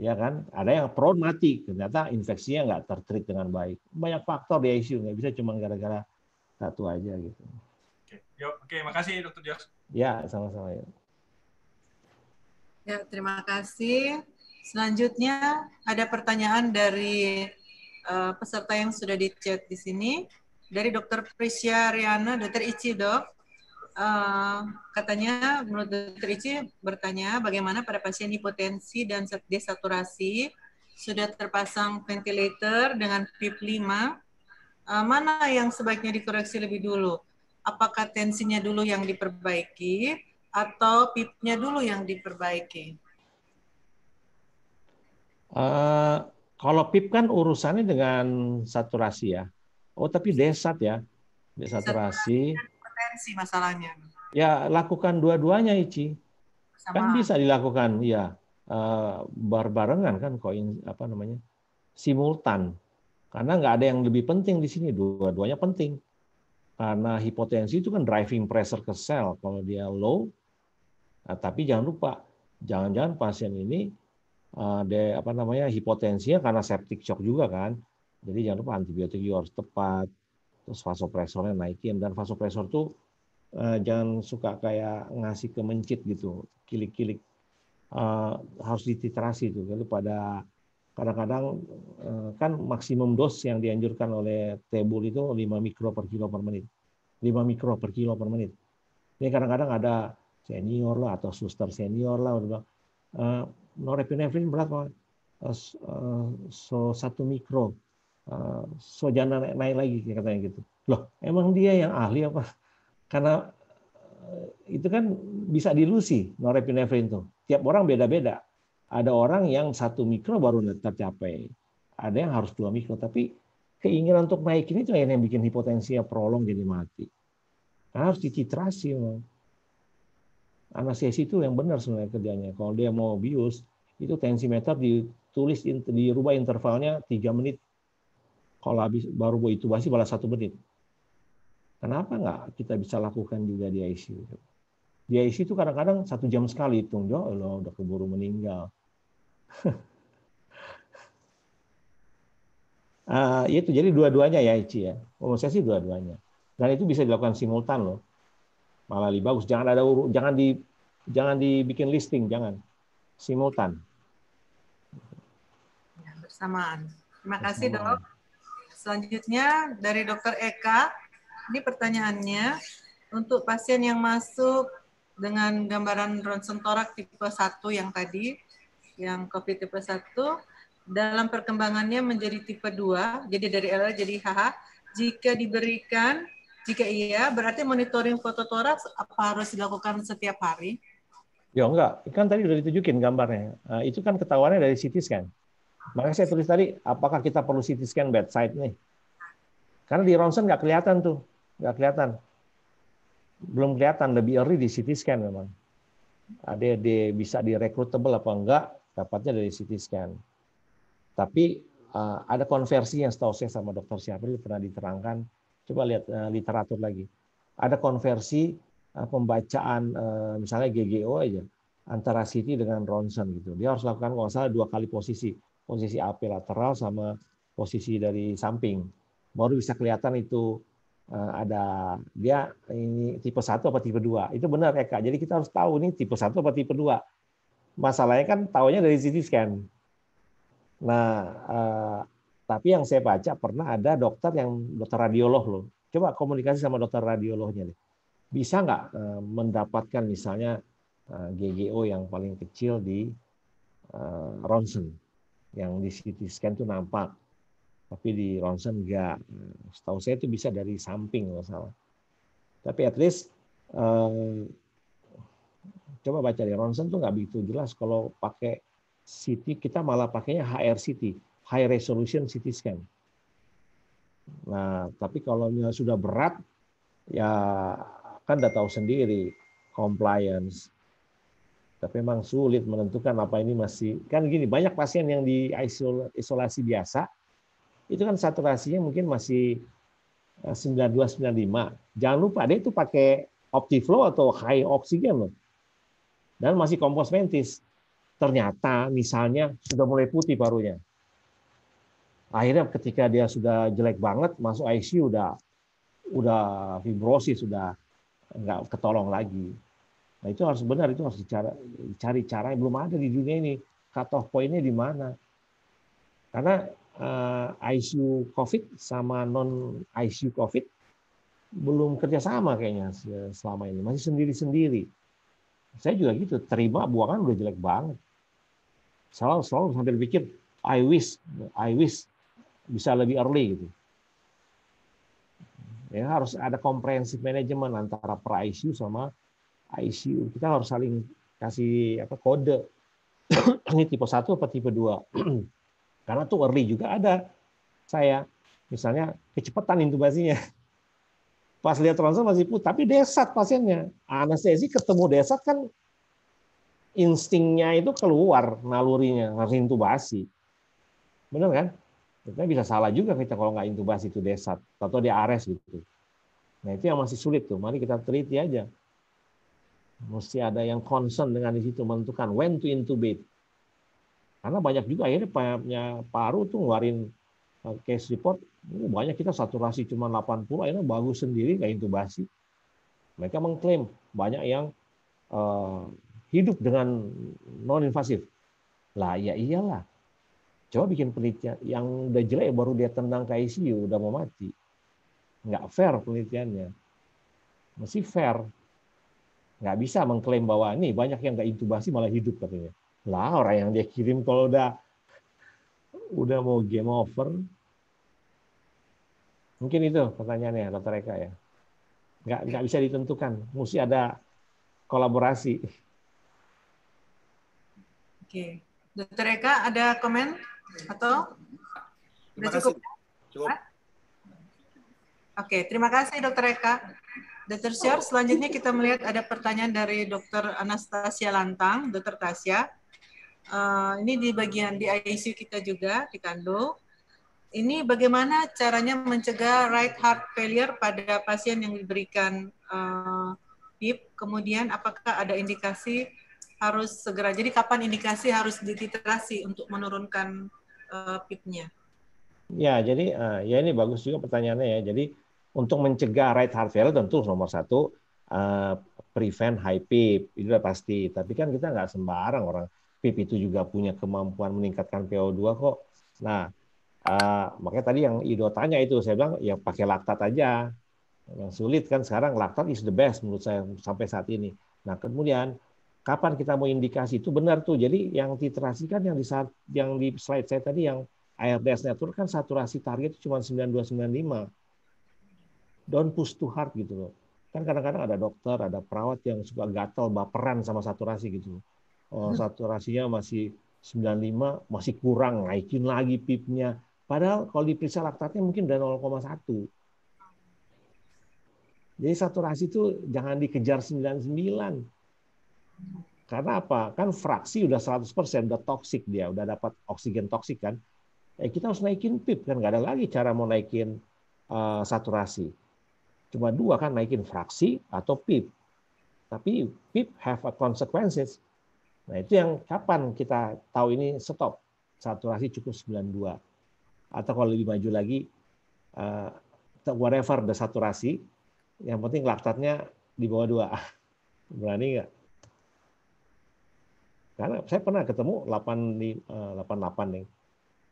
ya kan? Ada yang prone mati, ternyata infeksinya nggak tertreat dengan baik. Banyak faktor di ICU, nggak bisa cuma gara-gara satu aja gitu. Oke, oke makasih Dokter Jos. Ya, sama-sama ya. Ya, terima kasih. Selanjutnya ada pertanyaan dari uh, peserta yang sudah di chat di sini dari Dr. Prisya Riana, Dr. Ici dok. Uh, katanya menurut Dr. Ici bertanya bagaimana pada pasien hipotensi dan desaturasi sudah terpasang ventilator dengan PIP 5 Eh, mana yang sebaiknya dikoreksi lebih dulu? Apakah tensinya dulu yang diperbaiki atau pipnya dulu yang diperbaiki? Uh, kalau pip kan urusannya dengan saturasi ya. Oh tapi desat ya, desaturasi. Saturasi kan masalahnya. Ya lakukan dua-duanya Ici. Sama. Kan bisa dilakukan ya uh, eh, barengan kan koin apa namanya simultan. Karena nggak ada yang lebih penting di sini, dua-duanya penting. Karena hipotensi itu kan driving pressure ke sel kalau dia low. Nah, tapi jangan lupa, jangan-jangan pasien ini uh, de, apa namanya hipotensinya karena septic shock juga kan. Jadi jangan lupa antibiotik juga harus tepat, terus vasopresornya naikin dan vasopresor tuh uh, jangan suka kayak ngasih kemencit gitu, kilik-kilik uh, harus dititrasi itu. Lalu pada kadang-kadang eh, kan maksimum dos yang dianjurkan oleh tebul itu 5 mikro per kilo per menit. 5 mikro per kilo per menit. Ini kadang-kadang ada senior lah atau suster senior lah udah bilang eh, norepinefrin berat Uh, so satu mikro. Uh, so jangan naik, naik lagi katanya gitu. Loh, emang dia yang ahli apa? Karena itu kan bisa dilusi norepinefrin tuh. Tiap orang beda-beda ada orang yang satu mikro baru tercapai. Ada yang harus dua mikro. Tapi keinginan untuk naik ini tuh yang bikin hipotensi yang prolong jadi mati. Karena harus dicitrasi memang. Anestesi itu yang benar sebenarnya kerjanya. Kalau dia mau bius, itu tensimeter ditulis, dirubah intervalnya tiga menit. Kalau habis baru buat itu pasti balas satu menit. Kenapa nggak kita bisa lakukan juga di ICU? Di ICU itu kadang-kadang satu jam sekali hitung, loh udah keburu meninggal uh, itu jadi dua-duanya ya Ici ya. saya sih dua-duanya. Dan itu bisa dilakukan simultan loh. Malah lebih bagus. Jangan ada urut, jangan di jangan dibikin listing, jangan simultan. Ya, bersamaan. Terima bersamaan. kasih dok. Selanjutnya dari Dokter Eka, ini pertanyaannya untuk pasien yang masuk dengan gambaran ronsen torak tipe 1 yang tadi, yang COVID tipe 1 dalam perkembangannya menjadi tipe 2, jadi dari LL jadi HH, jika diberikan, jika iya, berarti monitoring fototoraks apa harus dilakukan setiap hari? Ya enggak, kan tadi sudah ditunjukin gambarnya. Nah, itu kan ketahuannya dari CT scan. Makanya saya tulis tadi, apakah kita perlu CT scan bedside nih? Karena di ronsen nggak kelihatan tuh, nggak kelihatan. Belum kelihatan, lebih early di CT scan memang. Ada di, bisa direkrutable apa enggak, dapatnya dari CT scan. Tapi uh, ada konversi yang setahu saya sama dokter Syafril pernah diterangkan. Coba lihat uh, literatur lagi. Ada konversi uh, pembacaan uh, misalnya GGO aja antara CT dengan ronsen gitu. Dia harus lakukan kalau salah dua kali posisi, posisi AP lateral sama posisi dari samping. Baru bisa kelihatan itu uh, ada dia ini tipe satu apa tipe dua. Itu benar ya kak. Jadi kita harus tahu nih tipe satu apa tipe dua masalahnya kan taunya dari CT scan. Nah, eh, tapi yang saya baca pernah ada dokter yang dokter radiolog loh. Coba komunikasi sama dokter radiolognya deh. Bisa nggak eh, mendapatkan misalnya eh, GGO yang paling kecil di eh, ronsen, yang di CT scan tuh nampak, tapi di ronsen nggak. Setahu saya itu bisa dari samping salah. Tapi at least eh, coba baca deh Ronsen tuh nggak begitu jelas kalau pakai CT kita malah pakainya HRCT high resolution CT scan. Nah tapi kalau sudah berat ya kan udah tahu sendiri compliance. Tapi memang sulit menentukan apa ini masih kan gini banyak pasien yang di isolasi biasa itu kan saturasinya mungkin masih 92 eh, 95. Jangan lupa dia itu pakai optiflow atau high oksigen loh dan masih kompos mentis. Ternyata misalnya sudah mulai putih parunya. Akhirnya ketika dia sudah jelek banget masuk ICU udah udah fibrosis sudah nggak ketolong lagi. Nah itu harus benar itu harus dicari, cari cara yang belum ada di dunia ini. Cut off pointnya di mana? Karena eh, ICU COVID sama non ICU COVID belum kerjasama kayaknya selama ini masih sendiri-sendiri. Saya juga gitu, terima buangan udah jelek banget. Selalu selalu sambil pikir, I wish, I wish bisa lebih early gitu. Ya, harus ada komprehensif manajemen antara per ICU sama ICU. Kita harus saling kasih apa kode. Ini tipe satu apa tipe dua. Karena tuh early juga ada saya misalnya kecepatan intubasinya. Pas lihat ronsen masih putih, tapi desat pasiennya. Anestesi ketemu desat kan instingnya itu keluar nalurinya harus intubasi. Benar kan? Kita bisa salah juga kita kalau nggak intubasi itu desat atau dia ares gitu. Nah itu yang masih sulit tuh. Mari kita teliti aja. Mesti ada yang concern dengan di situ menentukan when to intubate. Karena banyak juga akhirnya paru tuh ngeluarin case report oh, banyak kita saturasi cuma 80 akhirnya bagus sendiri nggak intubasi mereka mengklaim banyak yang uh, hidup dengan non invasif lah ya iyalah coba bikin penelitian yang udah jelek baru dia tendang ke ICU udah mau mati nggak fair penelitiannya mesti fair nggak bisa mengklaim bahwa ini banyak yang nggak intubasi malah hidup katanya lah orang yang dia kirim kalau udah udah mau game over Mungkin itu pertanyaannya, Dr. Eka ya. Nggak, nggak bisa ditentukan, mesti ada kolaborasi. Oke, Dr. Eka ada komen atau? sudah cukup. Cukup. Oke, terima kasih Dr. Eka. Dr. Syar, selanjutnya kita melihat ada pertanyaan dari dokter Anastasia Lantang, dokter Tasya. Uh, ini di bagian di ICU kita juga, di Kandung ini bagaimana caranya mencegah right heart failure pada pasien yang diberikan uh, eh, PIP? Kemudian apakah ada indikasi harus segera? Jadi kapan indikasi harus dititrasi untuk menurunkan uh, eh, PIP-nya? Ya, jadi uh, ya ini bagus juga pertanyaannya ya. Jadi untuk mencegah right heart failure tentu nomor satu uh, prevent high PIP itu udah pasti. Tapi kan kita nggak sembarang orang PIP itu juga punya kemampuan meningkatkan PO2 kok. Nah, Uh, makanya tadi yang Ido tanya itu saya bilang ya pakai laktat aja. yang sulit kan sekarang laktat is the best menurut saya sampai saat ini. Nah, kemudian kapan kita mau indikasi itu benar tuh. Jadi yang titrasi kan yang di saat, yang di slide saya tadi yang ARDS network kan saturasi target itu cuma 9295. Don't push too hard gitu loh. Kan kadang-kadang ada dokter, ada perawat yang suka gatal baperan sama saturasi gitu. Oh, hmm. saturasinya masih 95 masih kurang, naikin lagi pipnya Padahal kalau diperiksa laktatnya mungkin udah 0,1. Jadi saturasi itu jangan dikejar 99. Karena apa? Kan fraksi udah 100%, persen, udah toksik dia, udah dapat oksigen toksik kan. Eh, kita harus naikin pip kan, nggak ada lagi cara mau naikin uh, saturasi. Cuma dua kan, naikin fraksi atau pip. Tapi pip have a consequences. Nah itu yang kapan kita tahu ini stop, saturasi cukup 92 atau kalau lebih maju lagi uh, whatever the saturasi yang penting laktatnya di bawah dua berani nggak karena saya pernah ketemu 8 di uh, eh, 88 nih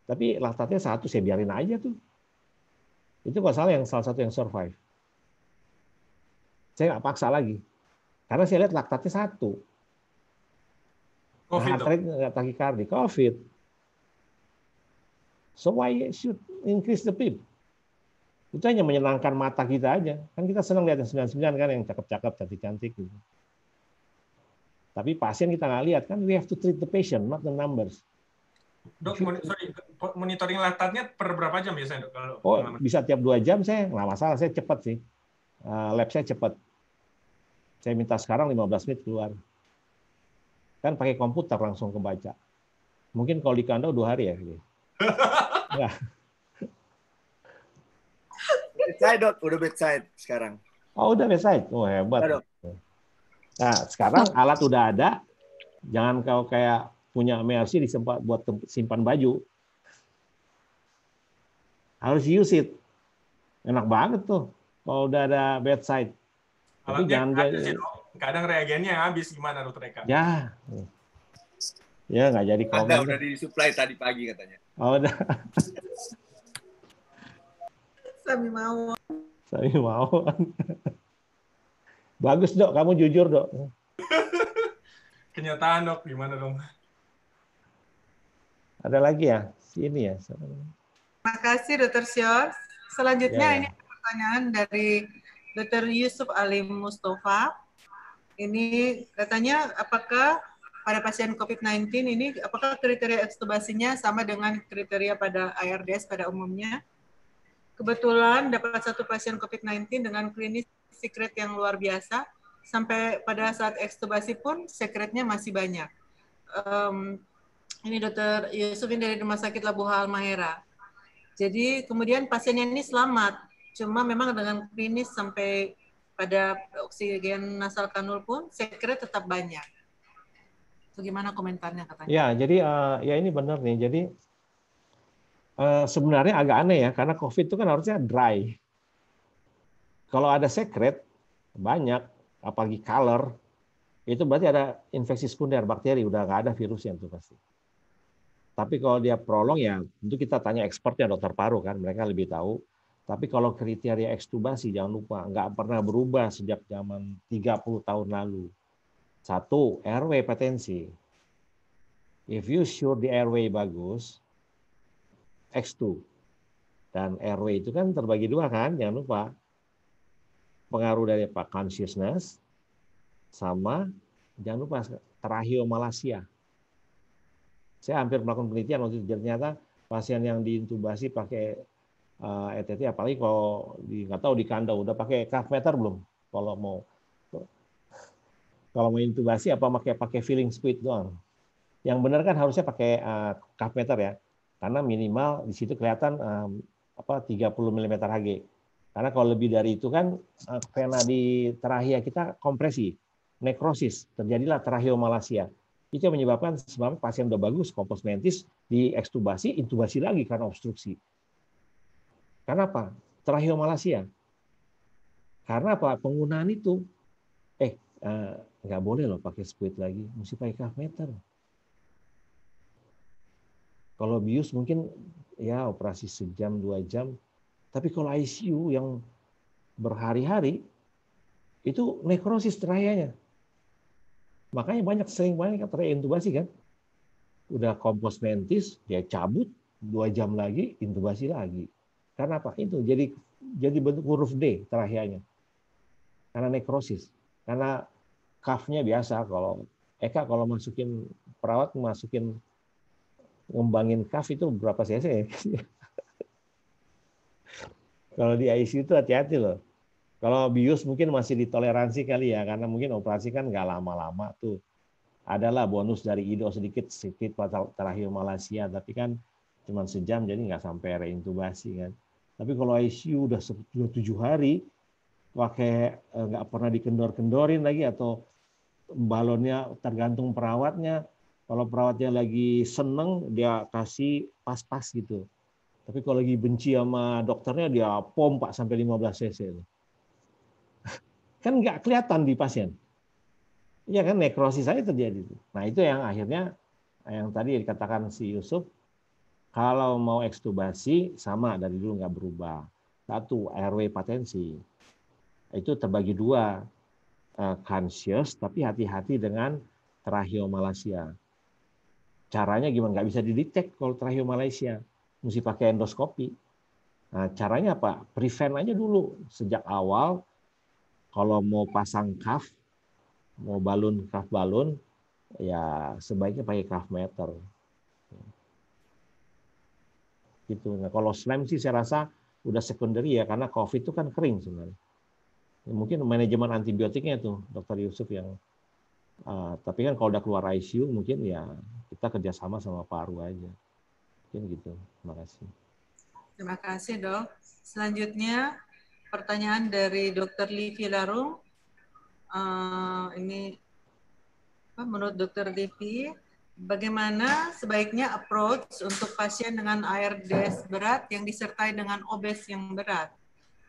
tapi laktatnya satu saya biarin aja tuh itu kalau salah yang salah satu yang survive saya nggak paksa lagi karena saya lihat laktatnya satu COVID nah, heart di covid So why should increase the PIB? Itu hanya menyenangkan mata kita aja. Kan kita senang lihat yang 99 kan yang cakep-cakep, cantik-cantik gitu. Tapi pasien kita nggak lihat kan we have to treat the patient not the numbers. Dok, sorry, monitoring latarnya per berapa jam biasanya dok? Kalau oh, bisa tiap dua jam saya nggak masalah, saya cepat sih. Eh, lab saya cepat. Saya minta sekarang 15 menit keluar. Kan pakai komputer langsung kebaca. Mungkin kalau di kandang dua hari ya. Gitu. ya bedside dok, udah bedside sekarang. Oh udah bedside, oh hebat. nah sekarang alat udah ada, jangan kau kayak punya di disempat buat simpan baju. Harus use it. Enak banget tuh kalau udah ada bedside. Tapi Alatnya jangan jadi. Ya, Kadang reagennya habis gimana dokter Eka? Ya, ya nggak jadi komen. Ada udah disuplai tadi pagi katanya mau dah. Sami mau. Sami mau. Bagus, Dok. Kamu jujur, Dok. Kenyataan, Dok. Gimana, dong? Ada lagi ya? Sini ya. Terima kasih, Dokter Syos. Selanjutnya ya, ya. ini pertanyaan dari Dokter Yusuf Ali Mustafa. Ini katanya apakah pada pasien COVID-19 ini apakah kriteria ekstubasinya sama dengan kriteria pada ARDS pada umumnya? Kebetulan dapat satu pasien COVID-19 dengan klinis sekret yang luar biasa, sampai pada saat ekstubasi pun sekretnya masih banyak. Um, ini dokter Yusufin dari Rumah Sakit Labuha Mahera. Jadi kemudian pasiennya ini selamat, cuma memang dengan klinis sampai pada oksigen nasal kanul pun sekret tetap banyak. Bagaimana komentarnya katanya? Ya, jadi uh, ya ini benar nih. Jadi uh, sebenarnya agak aneh ya, karena COVID itu kan harusnya dry. Kalau ada secret, banyak, apalagi color, itu berarti ada infeksi sekunder bakteri, udah nggak ada virusnya itu pasti. Tapi kalau dia prolong ya tentu kita tanya expertnya dokter paru kan, mereka lebih tahu. Tapi kalau kriteria ekstubasi jangan lupa nggak pernah berubah sejak zaman 30 tahun lalu. Satu, airway potensi. If you sure the airway bagus, X2. Dan airway itu kan terbagi dua kan, jangan lupa. Pengaruh dari apa? Consciousness sama jangan lupa Malaysia. Saya hampir melakukan penelitian waktu itu ternyata pasien yang diintubasi pakai ETT eh, e apalagi kalau di nggak tahu di kandang udah pakai cuff meter belum kalau mau kalau mau intubasi apa pakai pakai feeling squid doang. Yang benar kan harusnya pakai uh, meter ya. Karena minimal di situ kelihatan um, apa 30 mm Hg. Karena kalau lebih dari itu kan uh, eh, vena di terahia kita kompresi, nekrosis, terjadilah terahiomalasia. Itu yang menyebabkan sebab pasien udah bagus kompos mentis di ekstubasi, intubasi lagi karena obstruksi. Karena Kenapa? Terahiomalasia. Karena apa? Penggunaan itu eh nggak boleh loh pakai squid lagi, mesti pakai half meter. Kalau bius mungkin ya operasi sejam dua jam, tapi kalau ICU yang berhari-hari itu nekrosis terakhirnya. Makanya banyak sering banyak terintubasi kan. Udah kompos mentis, dia cabut dua jam lagi intubasi lagi. Karena apa? Itu jadi jadi bentuk huruf D terakhirnya. Karena nekrosis. Karena kafnya biasa kalau Eka kalau masukin perawat masukin ngembangin cuff itu berapa cc kalau di ICU itu hati-hati loh kalau bius mungkin masih ditoleransi kali ya karena mungkin operasi kan nggak lama-lama tuh adalah bonus dari IDO sedikit sedikit terakhir Malaysia tapi kan cuma sejam jadi nggak sampai reintubasi kan tapi kalau ICU udah tujuh hari pakai eh, nggak pernah dikendor-kendorin lagi atau balonnya tergantung perawatnya. Kalau perawatnya lagi seneng, dia kasih pas-pas gitu. Tapi kalau lagi benci sama dokternya, dia pompa sampai 15 cc. Kan nggak kelihatan di pasien. Iya kan, nekrosis saya terjadi. Nah itu yang akhirnya, yang tadi dikatakan si Yusuf, kalau mau ekstubasi, sama dari dulu nggak berubah. Satu, airway patensi Itu terbagi dua Eh, conscious, tapi hati-hati dengan Malaysia. Caranya gimana? Nggak bisa didetek kalau Malaysia. Mesti pakai endoskopi. Nah, caranya apa? Prevent aja dulu sejak awal. Kalau mau pasang cuff, mau balun cuff balun, ya sebaiknya pakai cuff meter. Gitu. Nah, kalau slime sih saya rasa udah secondary ya karena COVID itu kan kering sebenarnya mungkin manajemen antibiotiknya itu dokter Yusuf yang uh, tapi kan kalau udah keluar ICU mungkin ya kita kerjasama sama Pak paru aja mungkin gitu terima kasih terima kasih dok selanjutnya pertanyaan dari dokter Livi Larung uh, ah, ini apa, menurut dokter Livi Bagaimana sebaiknya approach untuk pasien dengan ARDS berat yang disertai dengan obes yang berat?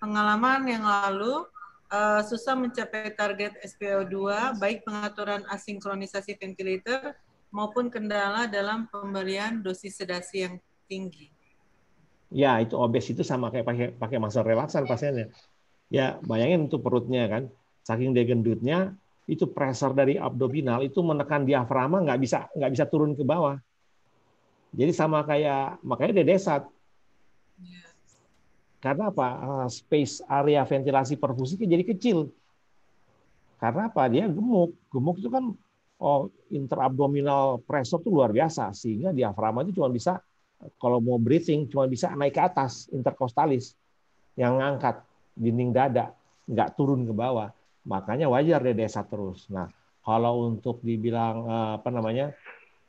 Pengalaman yang lalu uh, susah mencapai target SPO2, baik pengaturan asinkronisasi ventilator maupun kendala dalam pemberian dosis sedasi yang tinggi. Ya, itu obes itu sama kayak pakai pakai masa relaksan pasiennya. Ya, bayangin untuk perutnya kan, saking dia gendutnya, itu pressure dari abdominal itu menekan diafragma nggak bisa nggak bisa turun ke bawah. Jadi sama kayak makanya dia desat karena apa? Eh, space area ventilasi perfusi jadi kecil. Karena apa? Dia gemuk. Gemuk itu kan oh, interabdominal pressure itu luar biasa. Sehingga diafragma itu cuma bisa, kalau mau breathing, cuma bisa naik ke atas, interkostalis, yang ngangkat dinding dada, nggak turun ke bawah. Makanya wajar dia desa terus. Nah, kalau untuk dibilang eh, apa namanya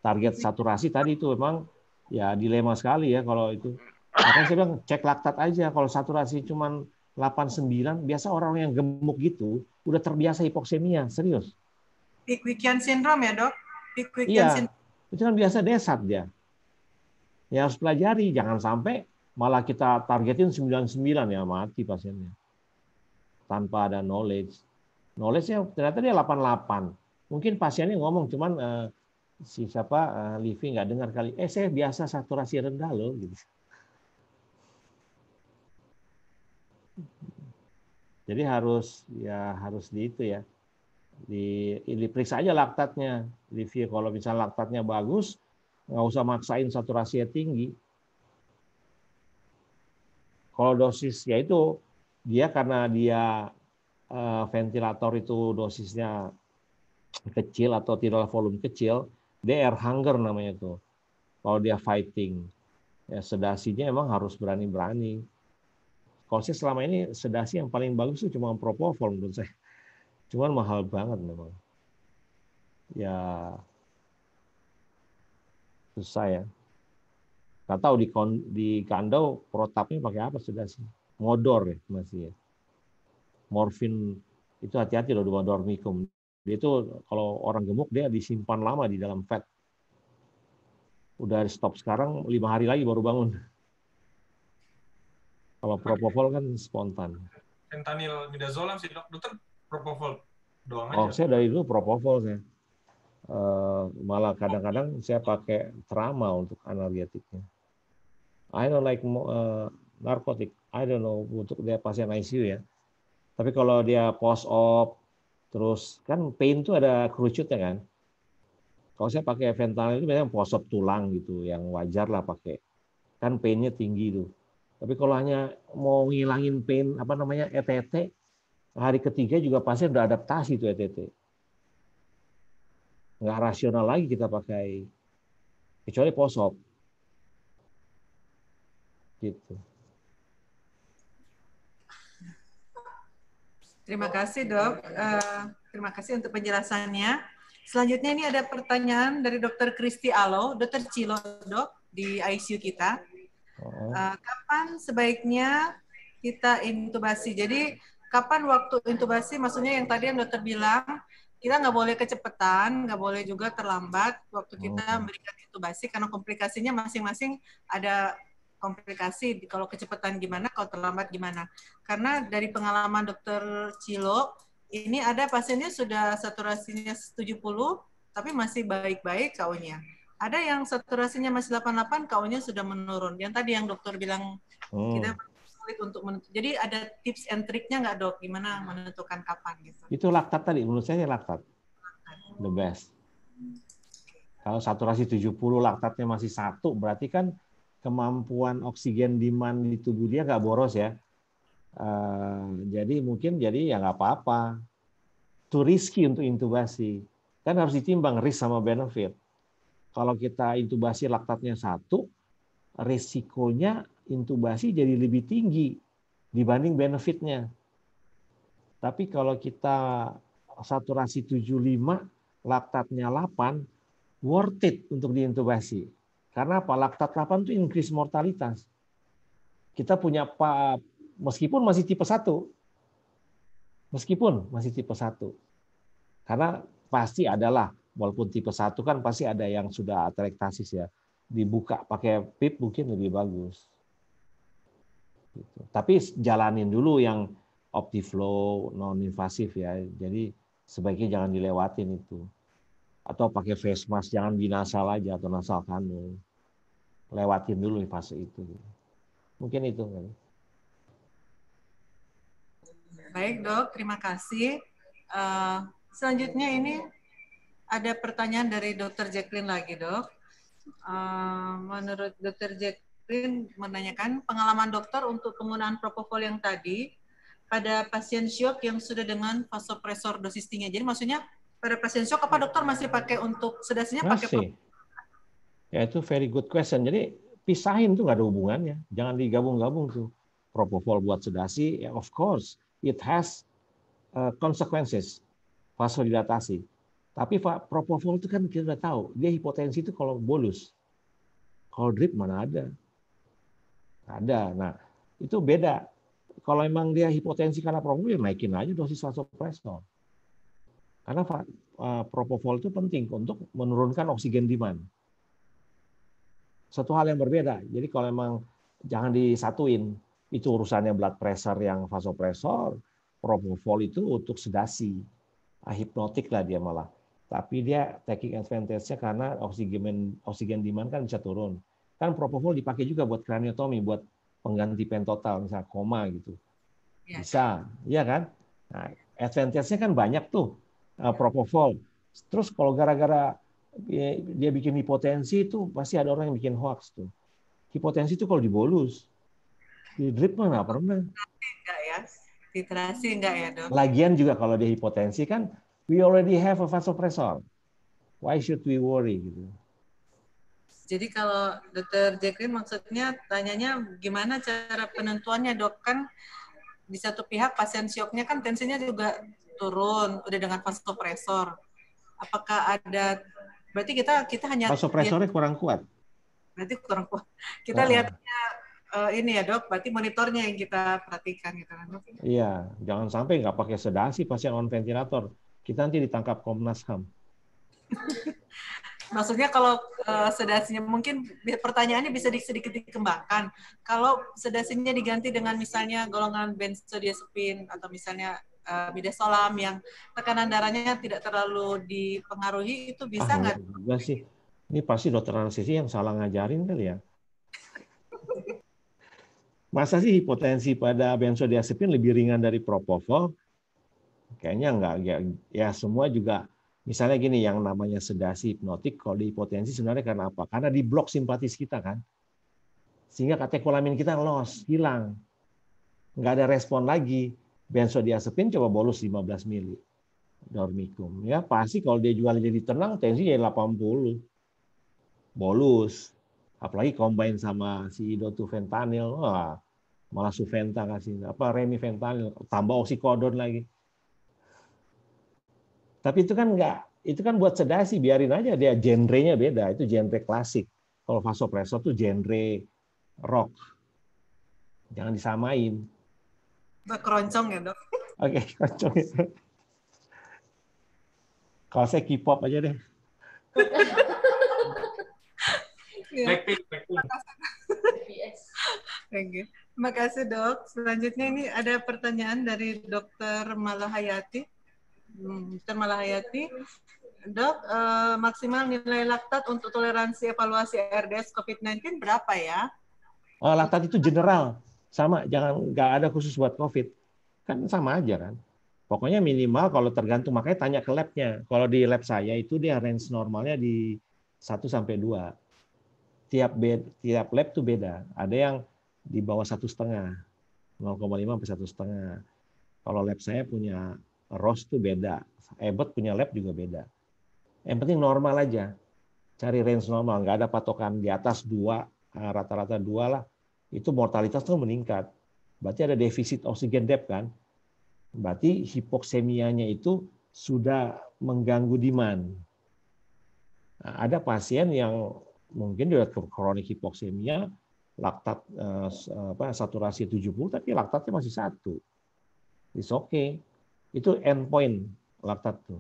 target saturasi tadi itu memang ya dilema sekali ya kalau itu Makanya saya bilang cek laktat aja. Kalau saturasi cuma 89, biasa orang yang gemuk gitu udah terbiasa hipoksemia, serius. Pickwickian syndrome ya dok? Pickwickian iya, syndrome. itu kan biasa desat dia. Ya harus pelajari, jangan sampai malah kita targetin 99 ya mati pasiennya. Tanpa ada knowledge. Knowledge-nya ternyata dia 88. Mungkin pasiennya ngomong, cuman uh, si siapa uh, Livi nggak dengar kali, eh saya biasa saturasi rendah loh. Gitu. Jadi harus ya harus di itu ya. Di diperiksa aja laktatnya, review kalau misalnya laktatnya bagus, nggak usah maksain saturasinya tinggi. Kalau dosis ya itu dia karena dia eh, ventilator itu dosisnya kecil atau tidaklah volume kecil, dr hunger namanya itu. Kalau dia fighting, ya sedasinya emang harus berani-berani kalau saya selama ini sedasi yang paling bagus itu cuma propofol menurut saya. Cuman mahal banget memang. Ya susah ya. Gak tahu di, di kando protapnya pakai apa sedasi. Modor ya masih ya. Morfin itu hati-hati loh dua dormicum. Dia itu kalau orang gemuk dia disimpan lama di dalam fat. Udah stop sekarang lima hari lagi baru bangun. Kalau propofol kan spontan. Fentanyl midazolam sih dok. Dokter propofol doang oh, aja. Oh saya dari dulu propofol saya. Eh, malah kadang-kadang saya pakai trauma untuk analgetiknya. I don't like uh, eh, narkotik. I don't know untuk dia pasien ICU ya. Tapi kalau dia post op terus kan pain itu ada kerucutnya kan. Kalau saya pakai fentanyl itu biasanya post op tulang gitu yang wajar lah pakai. Kan painnya tinggi tuh tapi kalau hanya mau ngilangin pain apa namanya ETT, hari ketiga juga pasien udah adaptasi itu ETT. Nggak rasional lagi kita pakai kecuali posop. Gitu. Terima kasih dok. Eh, terima kasih untuk penjelasannya. Selanjutnya ini ada pertanyaan dari Dokter Kristi Alo, Dokter Cilo dok di ICU kita uh, kapan sebaiknya kita intubasi. Jadi kapan waktu intubasi? Maksudnya yang tadi yang dokter bilang kita nggak boleh kecepatan, nggak boleh juga terlambat waktu kita oh. memberikan intubasi karena komplikasinya masing-masing ada komplikasi. Kalau kecepatan gimana, kalau terlambat gimana? Karena dari pengalaman dokter Cilo ini ada pasiennya sudah saturasinya 70 tapi masih baik-baik KO-nya. baik baik kaunya. baik ada yang saturasinya masih 88 KO-nya sudah menurun. Yang tadi yang dokter bilang oh. kita sulit untuk menentukan. Jadi ada tips and triknya nggak dok? Gimana menentukan kapan gitu? Itu laktat tadi. Menurut saya laktat. laktat. The best. Kalau saturasi 70 laktatnya masih satu, berarti kan kemampuan oksigen demand di tubuh dia nggak boros ya. Uh, jadi mungkin jadi ya nggak apa-apa. Too risky untuk intubasi. Kan harus ditimbang risk sama benefit kalau kita intubasi laktatnya satu, resikonya intubasi jadi lebih tinggi dibanding benefitnya. Tapi kalau kita saturasi 75, laktatnya 8, worth it untuk diintubasi. Karena apa? Laktat 8 itu increase mortalitas. Kita punya meskipun masih tipe 1. Meskipun masih tipe 1. Karena pasti adalah walaupun tipe satu kan pasti ada yang sudah atraktasis ya dibuka pakai pip mungkin lebih bagus gitu. tapi jalanin dulu yang optiflow non invasif ya jadi sebaiknya jangan dilewatin itu atau pakai face mask jangan binasal aja atau nasal kanu lewatin dulu fase itu mungkin itu kan baik dok terima kasih uh, selanjutnya ini ada pertanyaan dari Dr. Jacqueline lagi, Dok. Eh, menurut Dr. Jacqueline menanyakan pengalaman dokter untuk penggunaan propofol yang tadi pada pasien shock yang sudah dengan vasopresor dosis tinggi. Jadi maksudnya pada pasien shock apa dokter masih pakai untuk sedasinya pakai Ya itu very good question. Jadi pisahin tuh nggak ada hubungannya. Jangan digabung-gabung tuh. Propofol buat sedasi, ya of course it has eh, consequences vasodilatasi tapi Pak propofol itu kan kita sudah tahu, dia hipotensi itu kalau bolus. Kalau drip mana ada? Ada. Nah, itu beda. Kalau memang dia hipotensi karena propofol, ya naikin aja dosis vasopressor. Karena eh, propofol itu penting untuk menurunkan oksigen demand. Satu hal yang berbeda. Jadi kalau memang jangan disatuin, itu urusannya blood pressure yang vasopressor, propofol itu untuk sedasi, ah, hipnotik lah dia malah tapi dia taking advantage-nya karena oksigen oksigen demand kan bisa turun. Kan propofol dipakai juga buat craniotomy, buat pengganti pentotal, misalnya koma gitu. Iya. Bisa, ya kan? Nah, advantage-nya kan banyak tuh uh, propofol. Terus kalau gara-gara ya, dia, bikin hipotensi itu pasti ada orang yang bikin hoax tuh. Hipotensi itu kalau dibolus, di drip mana pernah? Enggak ya, titrasi enggak ya dok? Lagian juga kalau dia hipotensi kan We already have a vasopressor. Why should we worry? Gitu? Jadi kalau Dokter Jekrin maksudnya tanyanya gimana cara penentuannya dok kan di satu pihak pasien sioknya kan tensinya juga turun udah dengan vasopresor. Apakah ada berarti kita kita hanya vasopresornya kurang kuat. Berarti kurang kuat. Kita oh. lihatnya uh, ini ya dok, berarti monitornya yang kita perhatikan gitu kan? Iya, jangan sampai nggak pakai sedasi pasien on ventilator kita nanti ditangkap Komnas HAM. Maksudnya kalau uh, sedasinya mungkin pertanyaannya bisa di, sedikit dikembangkan. Kalau sedasinya diganti dengan misalnya golongan benzodiazepin atau misalnya uh, eh, midazolam yang tekanan darahnya tidak terlalu dipengaruhi itu bisa ah, nggak? enggak sih. Ini pasti dokter anestesi yang salah ngajarin kali ya. Masa sih hipotensi pada benzodiazepin lebih ringan dari propofol? kayaknya nggak ya, ya semua juga misalnya gini yang namanya sedasi hipnotik kalau di potensi sebenarnya karena apa? Karena di blok simpatis kita kan. Sehingga katekolamin kita los hilang. Nggak ada respon lagi. Benzodiazepin coba bolus 15 mili. Dormicum. Ya pasti kalau dia jual jadi tenang, tensi jadi 80. Bolus. Apalagi combine sama si idotufentanil Wah, malah suventa kasih. Apa remifentanil. Tambah oksikodon lagi tapi itu kan enggak, itu kan buat sedasi, biarin aja dia genrenya beda, itu genre klasik. Kalau vasopressor itu tuh genre rock. Jangan disamain. Keroncong ya dok? Oke, okay, keroncong Kalau saya K-pop aja deh. Thank iya. you. Terima kasih dok. Selanjutnya ini ada pertanyaan dari Dokter Malahayati. Dr. Hmm, Malahayati, dok eh, maksimal nilai laktat untuk toleransi evaluasi RDS COVID-19 berapa ya? Oh, laktat itu general, sama, jangan nggak ada khusus buat COVID, kan sama aja kan. Pokoknya minimal kalau tergantung makanya tanya ke labnya. Kalau di lab saya itu dia range normalnya di 1 sampai dua. Tiap bed, tiap lab tuh beda. Ada yang di bawah satu setengah, 0,5 sampai satu setengah. Kalau lab saya punya ROS tuh beda. Ebert punya lab juga beda. Yang penting normal aja. Cari range normal, nggak ada patokan di atas dua, ah, rata-rata dua lah. Itu mortalitas tuh meningkat. Berarti ada defisit oksigen depth kan. Berarti hipoksemianya itu sudah mengganggu demand. Nah, ada pasien yang mungkin juga kronik hipoksemia, laktat eh, apa, saturasi 70 tapi laktatnya masih satu. It's okay itu endpoint laktat tuh.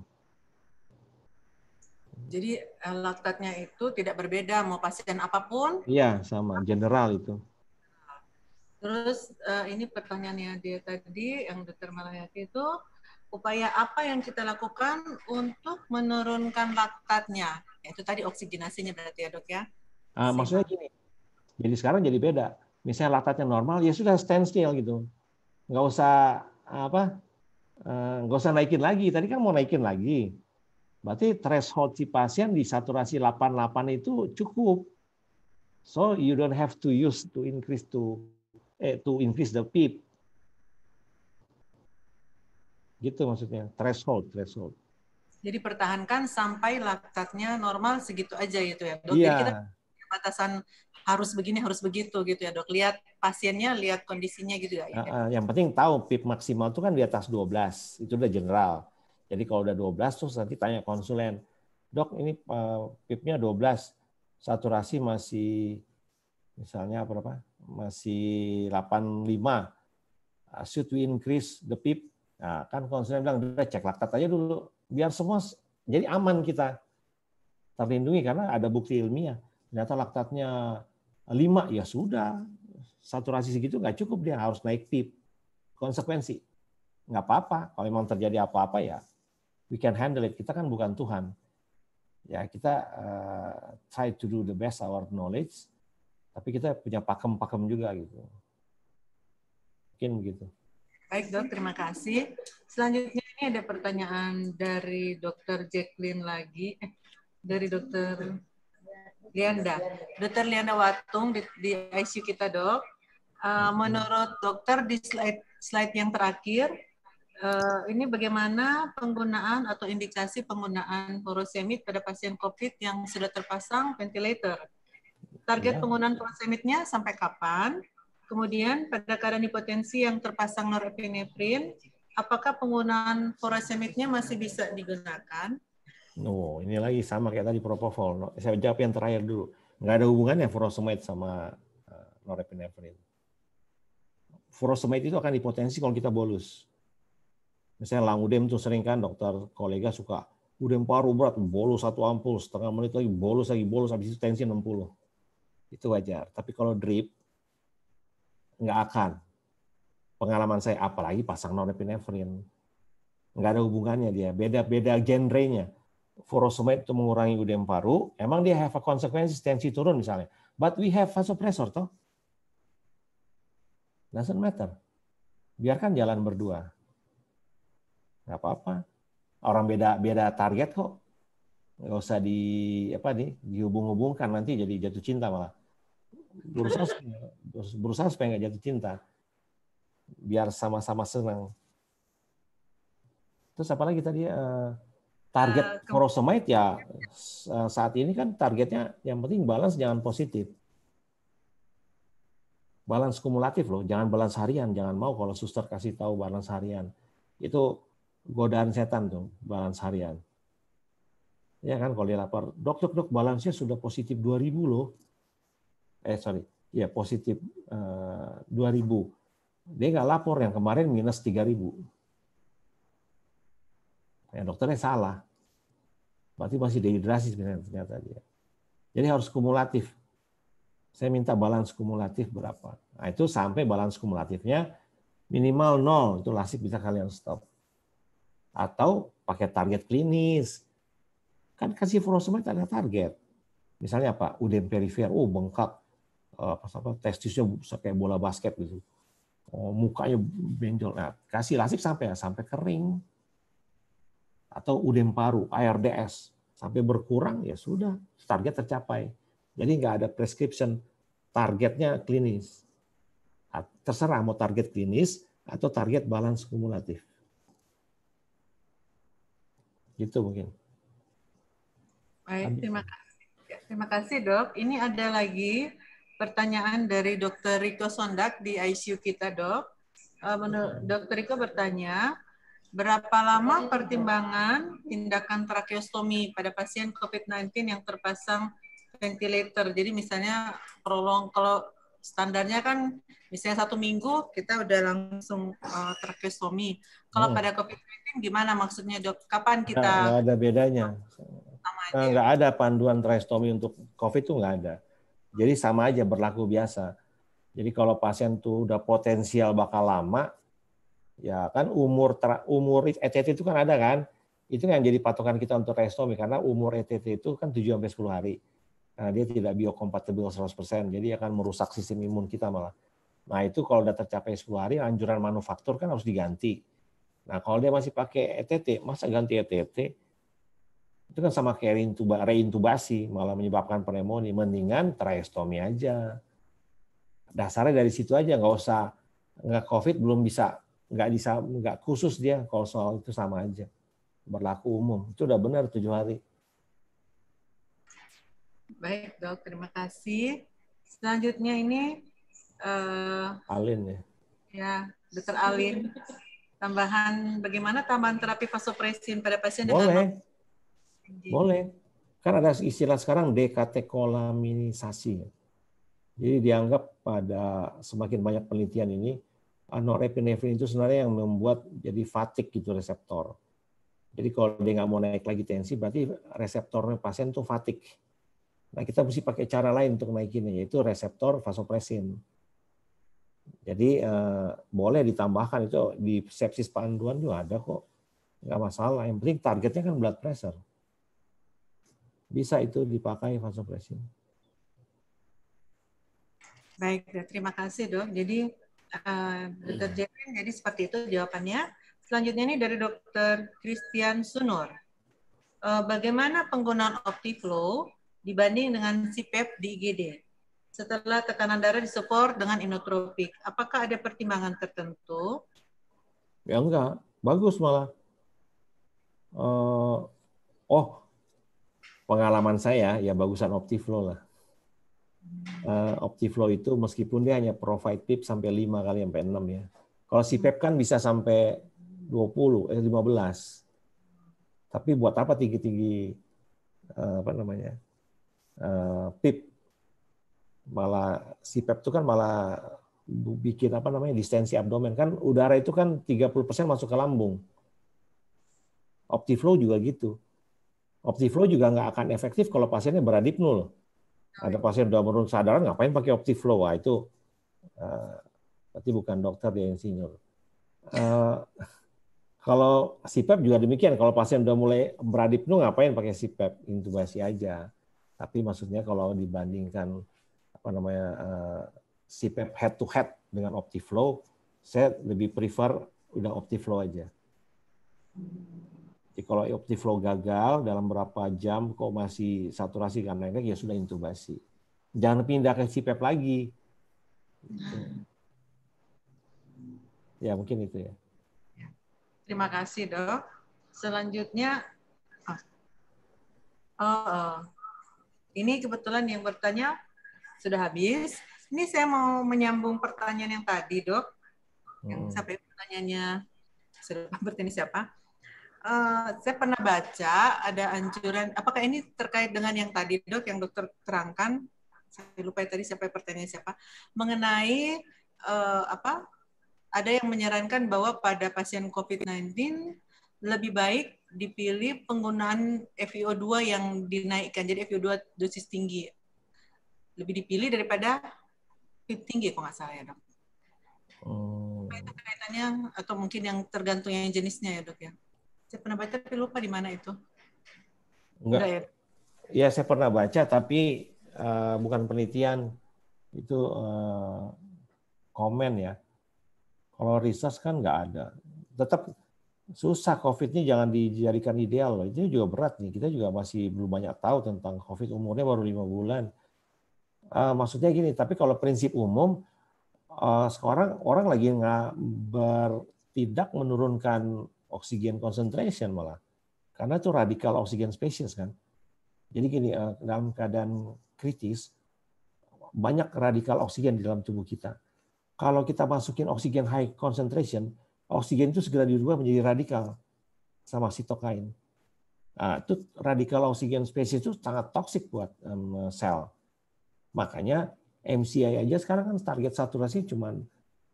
Jadi eh, laktatnya itu tidak berbeda mau pasien apapun? Iya, sama general itu. Terus eh, ini pertanyaannya dia tadi yang dokter Malayati itu upaya apa yang kita lakukan untuk menurunkan laktatnya? Ya, itu tadi oksigenasinya berarti ya dok ya? Uh, maksudnya gini, jadi sekarang jadi beda. Misalnya laktatnya normal, ya sudah standstill gitu. Nggak usah apa Eh, nggak usah naikin lagi. Tadi kan mau naikin lagi. Berarti threshold si pasien di saturasi 88 itu cukup. So you don't have to use to increase to eh, to increase the PIP. Gitu maksudnya, threshold, threshold. Jadi pertahankan sampai laktatnya normal segitu aja gitu ya. Dokter iya. kita batasan harus begini harus begitu gitu ya dok lihat pasiennya lihat kondisinya gitu ya, Uh, yang penting tahu pip maksimal itu kan di atas 12 itu udah general jadi kalau udah 12 terus nanti tanya konsulen dok ini uh, pipnya 12 saturasi masih misalnya apa berapa masih 85 uh, should we increase the pip nah kan konsulen bilang udah cek laktat aja dulu biar semua jadi aman kita terlindungi karena ada bukti ilmiah ternyata laktatnya lima ya sudah saturasi segitu nggak cukup dia harus naik tip konsekuensi nggak apa-apa kalau memang terjadi apa-apa ya we can handle it kita kan bukan Tuhan ya kita uh, try to do the best our knowledge tapi kita punya pakem-pakem juga gitu mungkin begitu baik dok terima kasih selanjutnya ini ada pertanyaan dari dokter Jacqueline lagi eh, dari dokter Lianda. Dokter Lianda Watung di, di ICU kita dok. Uh, menurut dokter di slide slide yang terakhir uh, ini bagaimana penggunaan atau indikasi penggunaan furosemid pada pasien COVID yang sudah terpasang ventilator. Target ya. penggunaan furosemidnya sampai kapan? Kemudian pada keadaan hipotensi yang terpasang norepinefrin, apakah penggunaan furosemidnya masih bisa digunakan? Oh, ini lagi sama kayak tadi propofol. Saya jawab yang terakhir dulu. Nggak ada hubungannya furosemide sama uh, eh, norepinephrine. Furosemide itu akan dipotensi kalau kita bolus. Misalnya langudem tuh sering kan dokter kolega suka udem paru berat, bolus satu ampul, setengah menit lagi bolus lagi bolus, habis itu tensi 60. Itu wajar. Tapi kalau drip, nggak akan. Pengalaman saya, apalagi pasang norepinefrin. Nggak ada hubungannya dia. Beda-beda genre genrenya furosemide itu mengurangi udem paru, emang dia have a consequence tensi turun misalnya. But we have vasopressor toh. Doesn't matter. Biarkan jalan berdua. Nggak apa-apa. Orang beda beda target kok. Nggak usah di apa nih dihubung-hubungkan nanti jadi jatuh cinta malah. Berusaha berusaha supaya nggak jatuh cinta. Biar sama-sama senang. Terus apalagi tadi? Uh, Target uh, eh, furosemide ya eh, saat ini kan targetnya yang penting balance jangan positif. Balance kumulatif loh, jangan balance harian, jangan mau kalau suster kasih tahu balance harian. Itu godaan setan tuh, balance harian. Ya kan kalau dia lapor, dok dok dok balance nya sudah positif 2000 loh. Eh sorry, ya positif uh, eh, 2000. Dia nggak lapor yang kemarin minus 3000 Ya, dokternya salah. Berarti masih dehidrasi sebenarnya ternyata dia. Jadi harus kumulatif. Saya minta balance kumulatif berapa. Nah, itu sampai balance kumulatifnya minimal nol itu lasik bisa kalian stop. Atau pakai target klinis. Kan kasih furosemide ada target. Misalnya apa? Udem perifer, oh bengkak eh, apa apa testisnya kayak bola basket gitu. Oh, mukanya benjol. Nah, kasih lasik sampai ya, sampai kering atau udem paru, ARDS. Sampai berkurang, ya sudah, target tercapai. Jadi nggak ada prescription, targetnya klinis. Terserah mau target klinis atau target balance kumulatif. Gitu mungkin. Baik, terima kasih. Ya, terima kasih dok. Ini ada lagi pertanyaan dari dokter Rico Sondak di ICU kita dok. Eh, iya. dokter Rico Riko bertanya, Berapa lama pertimbangan tindakan tracheostomi pada pasien COVID-19 yang terpasang ventilator? Jadi misalnya prolong kalau standarnya kan misalnya satu minggu kita udah langsung uh, eh, tracheostomi. Kalau hmm. pada COVID-19 gimana maksudnya dok? Kapan nah, kita? Nggak, ada bedanya. Nah, nggak ada panduan tracheostomi untuk COVID itu nggak ada. Jadi sama aja berlaku biasa. Jadi kalau pasien tuh udah potensial bakal lama, ya kan umur umur ETT itu kan ada kan itu yang jadi patokan kita untuk restomi karena umur ETT itu kan 7 sampai 10 hari karena dia tidak biokompatibel 100% jadi akan merusak sistem imun kita malah nah itu kalau sudah tercapai 10 hari anjuran manufaktur kan harus diganti nah kalau dia masih pakai ETT masa ganti ETT itu kan sama kayak reintubasi malah menyebabkan pneumonia mendingan tracheostomy aja dasarnya dari situ aja nggak usah nggak covid belum bisa nggak bisa nggak khusus dia kalau soal itu sama aja berlaku umum itu udah benar tujuh hari baik dok terima kasih selanjutnya ini uh, Alin ya ya dokter Alin tambahan bagaimana tambahan terapi vasopresin pada pasien boleh. dengan boleh kan ada istilah sekarang dekatekolaminasi jadi dianggap pada semakin banyak penelitian ini norepinefrin itu sebenarnya yang membuat jadi fatik gitu reseptor. Jadi kalau dia nggak mau naik lagi tensi, berarti reseptornya pasien tuh fatik. Nah kita mesti pakai cara lain untuk naikinnya, yaitu reseptor vasopresin. Jadi eh, boleh ditambahkan itu di sepsis panduan juga ada kok, nggak masalah. Yang penting targetnya kan blood pressure. Bisa itu dipakai vasopresin. Baik, terima kasih dok. Jadi uh, hmm. Jepin. Jadi seperti itu jawabannya. Selanjutnya ini dari Dr. Christian Sunur. Uh, bagaimana penggunaan OptiFlow dibanding dengan CPAP e di IGD? Setelah tekanan darah disupport dengan inotropik, apakah ada pertimbangan tertentu? Ya enggak, bagus malah. Uh, oh, pengalaman saya ya bagusan OptiFlow lah uh, Optiflow itu meskipun dia hanya provide pip sampai 5 kali sampai 6 ya. Kalau si pep kan bisa sampai 20 eh 15. Tapi buat apa tinggi-tinggi uh, apa namanya? Uh, eh, pip malah si pep itu kan malah bikin apa namanya distensi abdomen kan udara itu kan 30% masuk ke lambung. Optiflow juga gitu. Optiflow juga nggak akan efektif kalau pasiennya beradipnul. nul ada pasien sudah menurun sadaran, ngapain pakai optiflow? itu uh, berarti bukan dokter dia insinyur. Uh, eh, kalau CPAP e juga demikian. Kalau pasien sudah mulai beradipnu, ngapain pakai CPAP? E Intubasi aja. Tapi maksudnya kalau dibandingkan apa namanya uh, eh, CPAP e head to head dengan optiflow, saya lebih prefer udah optiflow aja. Jadi kalau opti flow gagal dalam berapa jam kok masih saturasi karena naik ya sudah intubasi. Jangan pindah ke CPAP lagi. Ya mungkin itu ya. ya. Terima kasih dok. Selanjutnya, ah. oh, oh, ini kebetulan yang bertanya sudah habis. Ini saya mau menyambung pertanyaan yang tadi dok. Yang hmm. sampai pertanyaannya sudah ini siapa? Eh, saya pernah baca ada anjuran. Apakah ini terkait dengan yang tadi dok, yang dokter terangkan? Saya lupa tadi siapa pertanyaan siapa mengenai uh, apa? Ada yang menyarankan bahwa pada pasien COVID-19 lebih baik dipilih penggunaan FiO2 yang dinaikkan. Jadi FiO2 dosis tinggi lebih dipilih daripada PIP tinggi kalau nggak salah ya dok. Oh. Itu kaitannya atau mungkin yang tergantung yang jenisnya ya dok ya. Saya pernah baca tapi lupa di mana itu. Enggak. Enggak ya? Ya, saya pernah baca tapi uh, bukan penelitian. Itu uh, komen ya. Kalau research kan nggak ada. Tetap susah covid ini jangan dijadikan ideal loh. Ini juga berat nih. Kita juga masih belum banyak tahu tentang COVID. Umurnya baru lima bulan. Uh, maksudnya gini, tapi kalau prinsip umum, uh, sekarang orang lagi nggak bertindak menurunkan oksigen concentration malah. Karena itu radikal oksigen spesies kan. Jadi gini, eh, dalam keadaan kritis, banyak radikal oksigen di dalam tubuh kita. Kalau kita masukin oksigen high concentration, oksigen itu segera diubah menjadi radikal sama sitokain. Nah, itu radikal oksigen spesies itu sangat toksik buat um, sel. Makanya MCI aja sekarang kan target saturasi cuman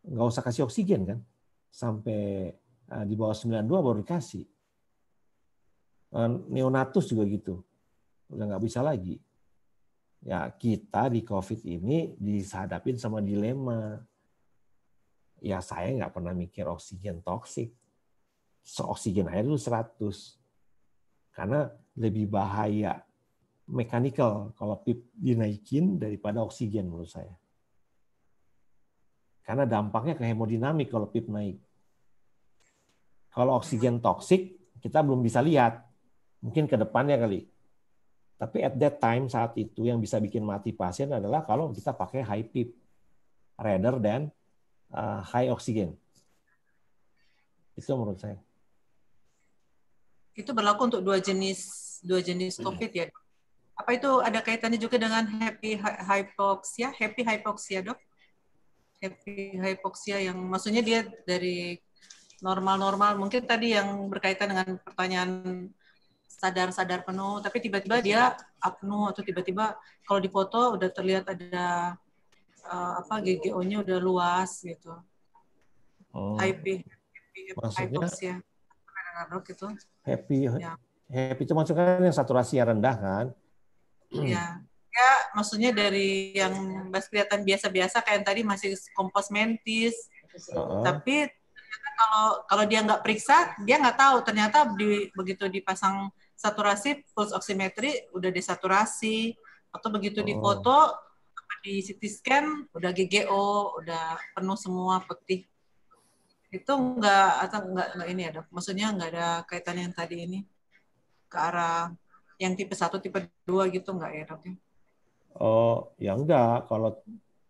nggak usah kasih oksigen kan sampai Nah, di bawah 92 baru dikasih. Eh, neonatus juga gitu. Udah nggak bisa lagi. Ya kita di COVID ini disadapin sama dilema. Ya saya nggak pernah mikir oksigen toksik. oksigen air itu 100. Karena lebih bahaya mekanikal kalau pip dinaikin daripada oksigen menurut saya. Karena dampaknya ke hemodinamik kalau pip naik kalau oksigen toksik, kita belum bisa lihat. Mungkin ke depannya kali. Tapi at that time saat itu yang bisa bikin mati pasien adalah kalau kita pakai high PIP rather than uh, high oksigen. Itu menurut saya. Itu berlaku untuk dua jenis dua jenis iya. COVID ya. Apa itu ada kaitannya juga dengan happy hypoxia? Happy hypoxia, Dok? Happy hypoxia yang maksudnya dia dari normal-normal mungkin tadi yang berkaitan dengan pertanyaan sadar-sadar penuh tapi tiba-tiba dia apno atau tiba-tiba kalau di foto udah terlihat ada uh, apa GGO-nya udah luas gitu oh. IP, maksudnya hypoxia. Ya. gitu happy ya. happy itu maksudnya yang saturasinya rendah kan ya ya maksudnya dari yang kelihatan biasa-biasa kayak yang tadi masih kompos mentis uh tapi kalau kalau dia nggak periksa dia nggak tahu ternyata di, begitu dipasang saturasi pulse oximetry udah desaturasi atau begitu oh. di CT scan udah GGO udah penuh semua peti itu nggak atau nggak nggak ini ada maksudnya nggak ada kaitan yang tadi ini ke arah yang tipe satu tipe dua gitu nggak ya dok? Ya? Oh ya enggak kalau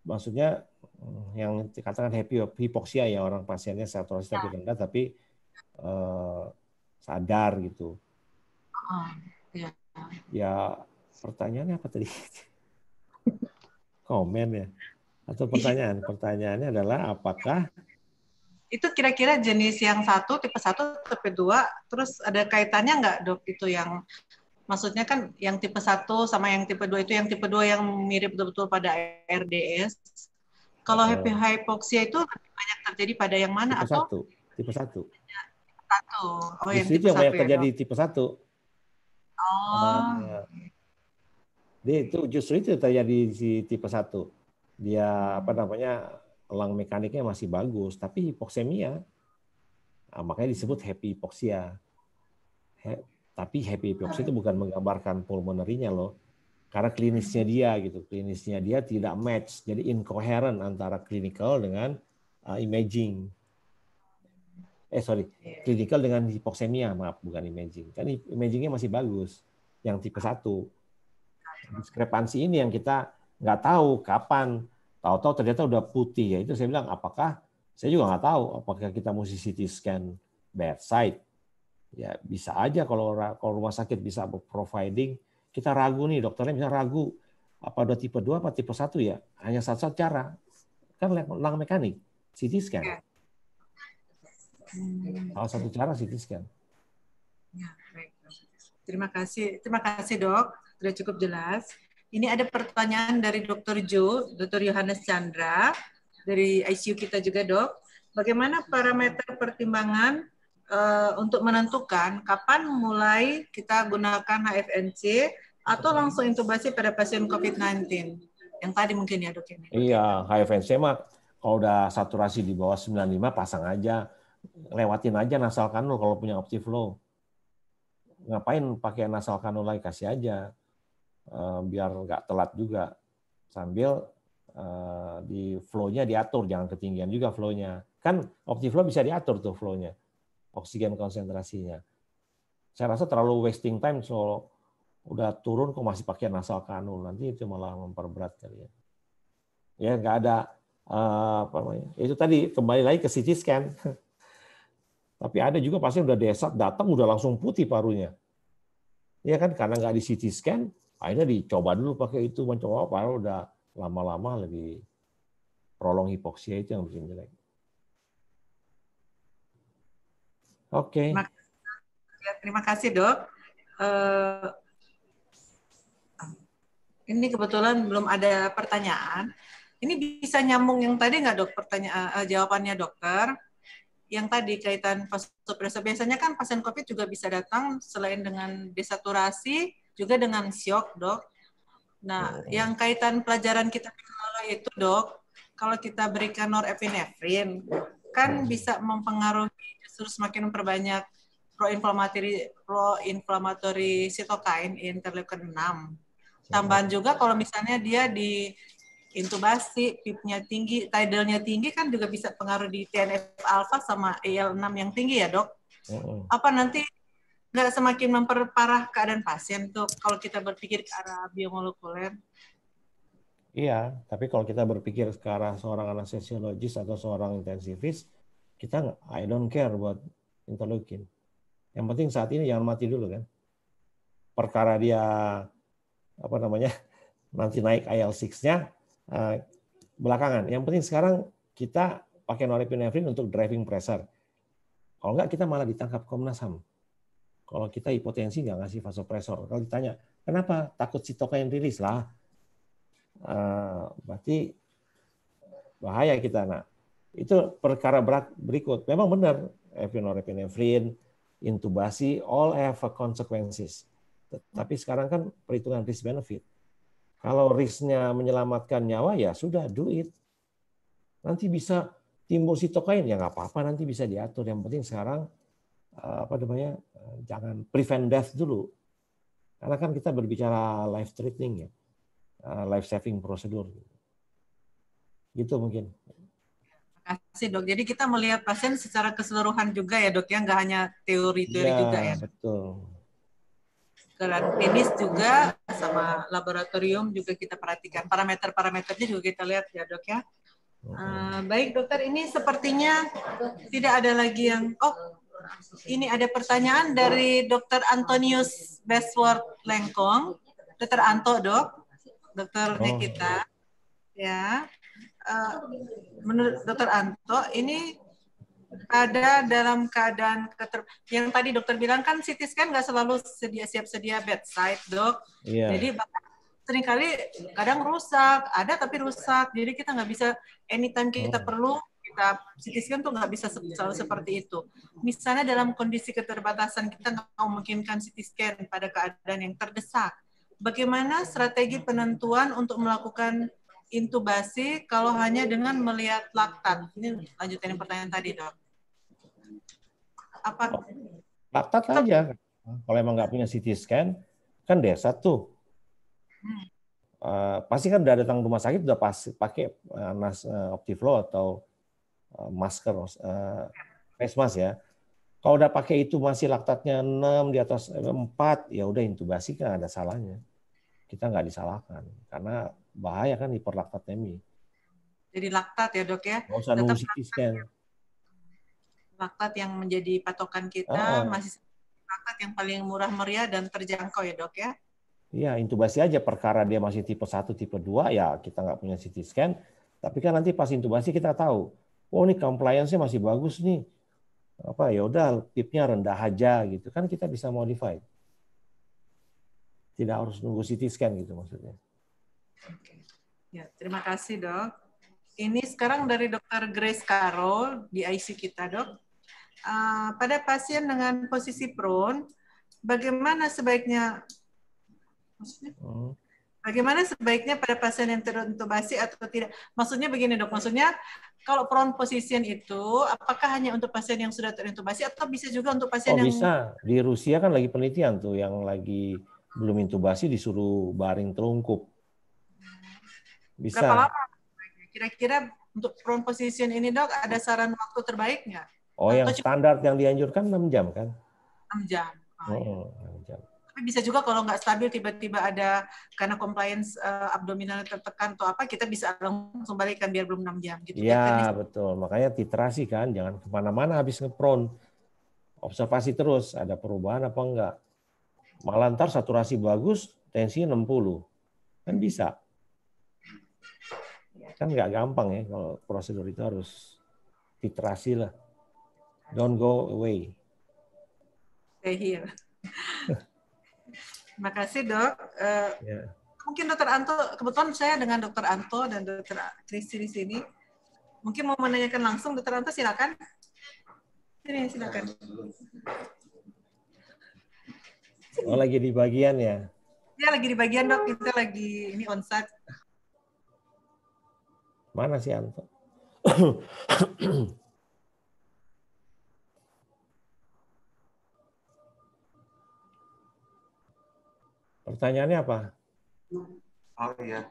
maksudnya Hmm, yang dikatakan happy hipoksia ya orang pasiennya saturasi ya. tapi rendah tapi uh, sadar gitu. ya. ya pertanyaannya apa tadi? Komen ya atau pertanyaan pertanyaannya adalah apakah itu kira-kira jenis yang satu tipe satu tipe dua terus ada kaitannya nggak dok itu yang maksudnya kan yang tipe satu sama yang tipe dua itu yang tipe dua yang mirip betul-betul pada RDS kalau uh, hypoxia itu lebih banyak terjadi pada yang mana tipe atau? Satu. Tipe satu. Satu. Oh, Justru yang, yang banyak ya, terjadi tipe satu. Oh. Ah, iya. dia itu justru itu terjadi di tipe satu. Dia apa namanya elang mekaniknya masih bagus, tapi hipoksemia nah, makanya disebut happy hipoksia. He, tapi happy hipoksia itu bukan menggambarkan pulmonerinya loh karena klinisnya dia gitu klinisnya dia tidak match jadi incoherent antara clinical dengan uh, imaging eh sorry iya. clinical dengan hipoksemia maaf bukan imaging kan imagingnya masih bagus yang tipe satu diskrepansi ini yang kita nggak tahu kapan tahu-tahu ternyata udah putih ya itu saya bilang apakah saya juga nggak tahu apakah kita mesti CT scan bedside ya bisa aja kalau kalau rumah sakit bisa providing kita ragu nih dokternya bisa ragu apa dua tipe 2 apa tipe 1 ya hanya satu-satu cara kan lang mekanik CT scan ya. hmm. salah satu cara CT scan ya, terima kasih terima kasih dok sudah cukup jelas ini ada pertanyaan dari Dokter Jo, Dokter Yohanes Chandra, dari ICU kita juga dok. Bagaimana parameter pertimbangan Eh, untuk menentukan kapan mulai kita gunakan HFNC atau langsung intubasi pada pasien COVID-19? Yang tadi mungkin ya dok ini. Ya, iya, HFNC mah kalau udah saturasi di bawah 95 pasang aja. Lewatin aja nasal kanul kalau punya optif flow. Ngapain pakai nasal kanul lagi? Kasih aja. Eh, biar nggak telat juga. Sambil eh, di flow-nya diatur, jangan ketinggian juga flow-nya. Kan optif flow bisa diatur tuh flow-nya oksigen konsentrasinya. Saya rasa terlalu wasting time so udah turun kok masih pakai nasal kanul nanti itu malah memperberat kali ya. Ya nggak ada eh, apa namanya itu tadi kembali lagi ke CT scan. Tapi ada juga pasti udah desak datang udah langsung putih parunya. Ya kan karena nggak di CT scan akhirnya dicoba dulu pakai itu mencoba paru udah lama-lama lebih prolong hipoksia itu yang bikin jelek. Oke. Okay. Ya, terima, kasih dok. Eh, ini kebetulan belum ada pertanyaan. Ini bisa nyambung yang tadi nggak dok? Pertanyaan eh, jawabannya dokter. Yang tadi kaitan vasopresor biasanya kan pasien COVID juga bisa datang selain dengan desaturasi juga dengan siok dok. Nah, oh. yang kaitan pelajaran kita kalau itu dok, kalau kita berikan norepinefrin kan hmm. bisa mempengaruhi terus semakin memperbanyak proinflamatory proinflamatory sitokain interleukin 6. Tambahan juga kalau misalnya dia di intubasi, PIP-nya tinggi, tidal-nya tinggi kan juga bisa pengaruh di TNF alfa sama IL6 yang tinggi ya, Dok. Oh. Apa nanti nggak semakin memperparah keadaan pasien tuh kalau kita berpikir ke arah biomolekuler? Iya, tapi kalau kita berpikir ke arah seorang anestesiologis atau seorang intensivis, kita I don't care buat interleukin. Yang penting saat ini jangan mati dulu kan. Perkara dia apa namanya nanti naik IL-6-nya eh, belakangan. Yang penting sekarang kita pakai norepinefrin untuk driving pressure. Kalau nggak kita malah ditangkap Komnas HAM. Kalau kita hipotensi nggak ngasih vasopresor. Kalau ditanya, kenapa takut sitokain rilis lah? Eh, berarti bahaya kita nak itu perkara berikut. Memang benar, epinephrine, intubasi, all have consequences. Tapi sekarang kan perhitungan risk benefit. Kalau risknya menyelamatkan nyawa ya sudah do it. Nanti bisa timbul sitokain ya nggak apa-apa nanti bisa diatur. Yang penting sekarang eh, apa namanya eh, jangan prevent death dulu. Karena kan kita berbicara life threatening ya, eh, life saving prosedur. Gitu mungkin kasih dok. Jadi kita melihat pasien secara keseluruhan juga ya dok, ya nggak hanya teori-teori ya, juga ya. Betul. Kelan klinis juga sama laboratorium juga kita perhatikan parameter-parameternya juga kita lihat ya dok ya. Uh, baik dokter, ini sepertinya tidak ada lagi yang oh ini ada pertanyaan dari dokter Antonius Besworth Lengkong. Dokter Anto, Dok. Dokternya oh. kita. Ya. Eh, menurut Dokter Anto ini ada dalam keadaan keter yang tadi dokter bilang kan CT scan nggak selalu sedia siap sedia bedside dok yeah. jadi seringkali kadang rusak ada tapi rusak jadi kita nggak bisa anytime kita oh. perlu kita CT scan tuh nggak bisa selalu seperti itu misalnya dalam kondisi keterbatasan kita nggak memungkinkan CT scan pada keadaan yang terdesak bagaimana strategi penentuan untuk melakukan intubasi kalau hanya dengan melihat laktat? Ini lanjutin pertanyaan tadi, dok. Apa? Laktat aja. Kalau emang nggak punya CT scan, kan desa satu. Uh, hmm. eh, pasti kan udah datang rumah sakit udah pasti pakai uh, eh, nas uh, eh, Optiflow atau uh, masker uh, face mask ya. Kalau udah pakai itu masih laktatnya 6 di atas 4, ya udah intubasi kan ada salahnya. Kita nggak disalahkan karena bahaya kan hiperlaktatemi. Jadi laktat ya dok ya. Gak usah nunggu CT scan. Laktat yang menjadi patokan kita ah, ah. masih laktat yang paling murah meriah dan terjangkau ya dok ya. Iya, intubasi aja perkara dia masih tipe 1, tipe 2 ya kita nggak punya CT scan. Tapi kan nanti pas intubasi kita tahu, oh ini compliance-nya masih bagus nih. Apa ya udah tipnya rendah aja gitu kan kita bisa modify. Tidak harus nunggu CT scan gitu maksudnya. Oke, Ya, terima kasih dok. Ini sekarang dari Dr. Grace Carol di IC kita dok. Uh, pada pasien dengan posisi prone, bagaimana sebaiknya? Maksudnya? Oh. Bagaimana sebaiknya pada pasien yang terintubasi atau tidak? Maksudnya begini dok, maksudnya kalau prone position itu apakah hanya untuk pasien yang sudah terintubasi atau bisa juga untuk pasien oh, yang bisa. Di Rusia kan lagi penelitian tuh yang lagi belum intubasi disuruh baring terungkup. Bisa. Berapa lama? Kira-kira untuk prone position ini dok, ada saran waktu terbaik nggak? Oh, Atau yang standar yang dianjurkan 6 jam kan? 6 jam. Ah, iya. Oh, oh ya. 6 jam. Tapi bisa juga kalau nggak stabil tiba-tiba ada karena compliance uh, eh, abdominal tertekan atau apa kita bisa langsung balikkan biar belum 6 jam gitu. Iya kan? betul. Makanya titrasi kan, jangan kemana-mana habis ngepron. Observasi terus, ada perubahan apa enggak. Malah ntar saturasi bagus, tensinya 60. Kan bisa kan nggak gampang ya kalau prosedur itu harus literasi lah. Don't go away. Stay here. Terima kasih dok. Uh, eh, yeah. Mungkin dokter Anto, kebetulan saya dengan dokter Anto dan dokter Kristi di sini. Mungkin mau menanyakan langsung, dokter Anto silakan. Sini silakan. Oh lagi di bagian ya? Ya lagi di bagian dok, kita lagi ini onsite. Mana sih Anto? Pertanyaannya apa? Oh iya,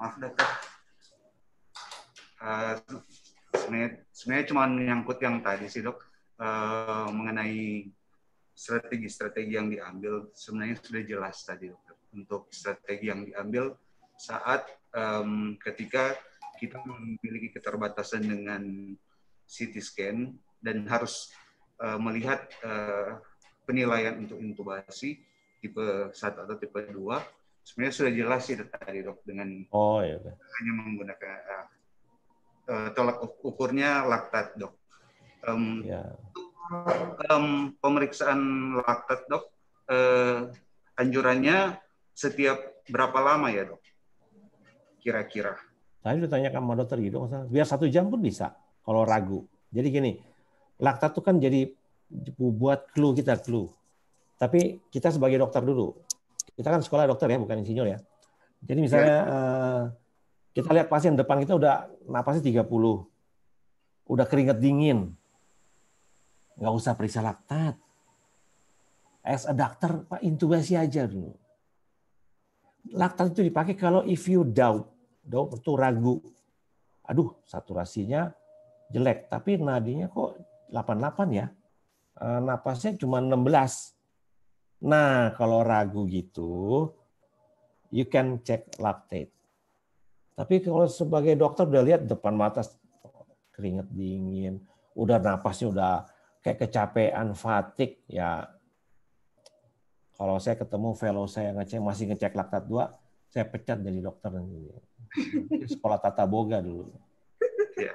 maaf dokter. Uh, sebenarnya, cuma menyangkut yang tadi sih dok uh, mengenai strategi-strategi yang diambil sebenarnya sudah jelas tadi dok untuk strategi yang diambil saat um, ketika kita memiliki keterbatasan dengan CT scan dan harus uh, melihat uh, penilaian untuk intubasi tipe satu atau tipe dua. sebenarnya sudah jelas sih tadi dok dengan oh, iya. hanya menggunakan uh, tolak ukurnya laktat dok. Um, ya. um, pemeriksaan laktat dok uh, anjurannya setiap berapa lama ya dok? Kira-kira? Tadi ditanyakan sama dokter gitu, biar satu jam pun bisa kalau ragu. Jadi gini, laktat itu kan jadi buat clue kita clue. Tapi kita sebagai dokter dulu, kita kan sekolah dokter ya, bukan insinyur ya. Jadi misalnya iya. eh, kita lihat pasien depan kita udah napasnya 30, udah keringat dingin, nggak usah periksa laktat. As a doctor, Pak, intubasi aja dulu. Laktat itu dipakai kalau if you doubt, Daud itu ragu. Aduh, saturasinya jelek, tapi nadinya kok 88 ya. Eh, napasnya cuma 16. Nah, kalau ragu gitu, you can check lactate. Tapi kalau sebagai dokter udah lihat depan mata keringat dingin, udah napasnya udah kayak kecapean, fatik, ya kalau saya ketemu fellow saya ngecek masih ngecek laktat dua, saya pecat dari dokter nanti sekolah tata boga dulu. Iya.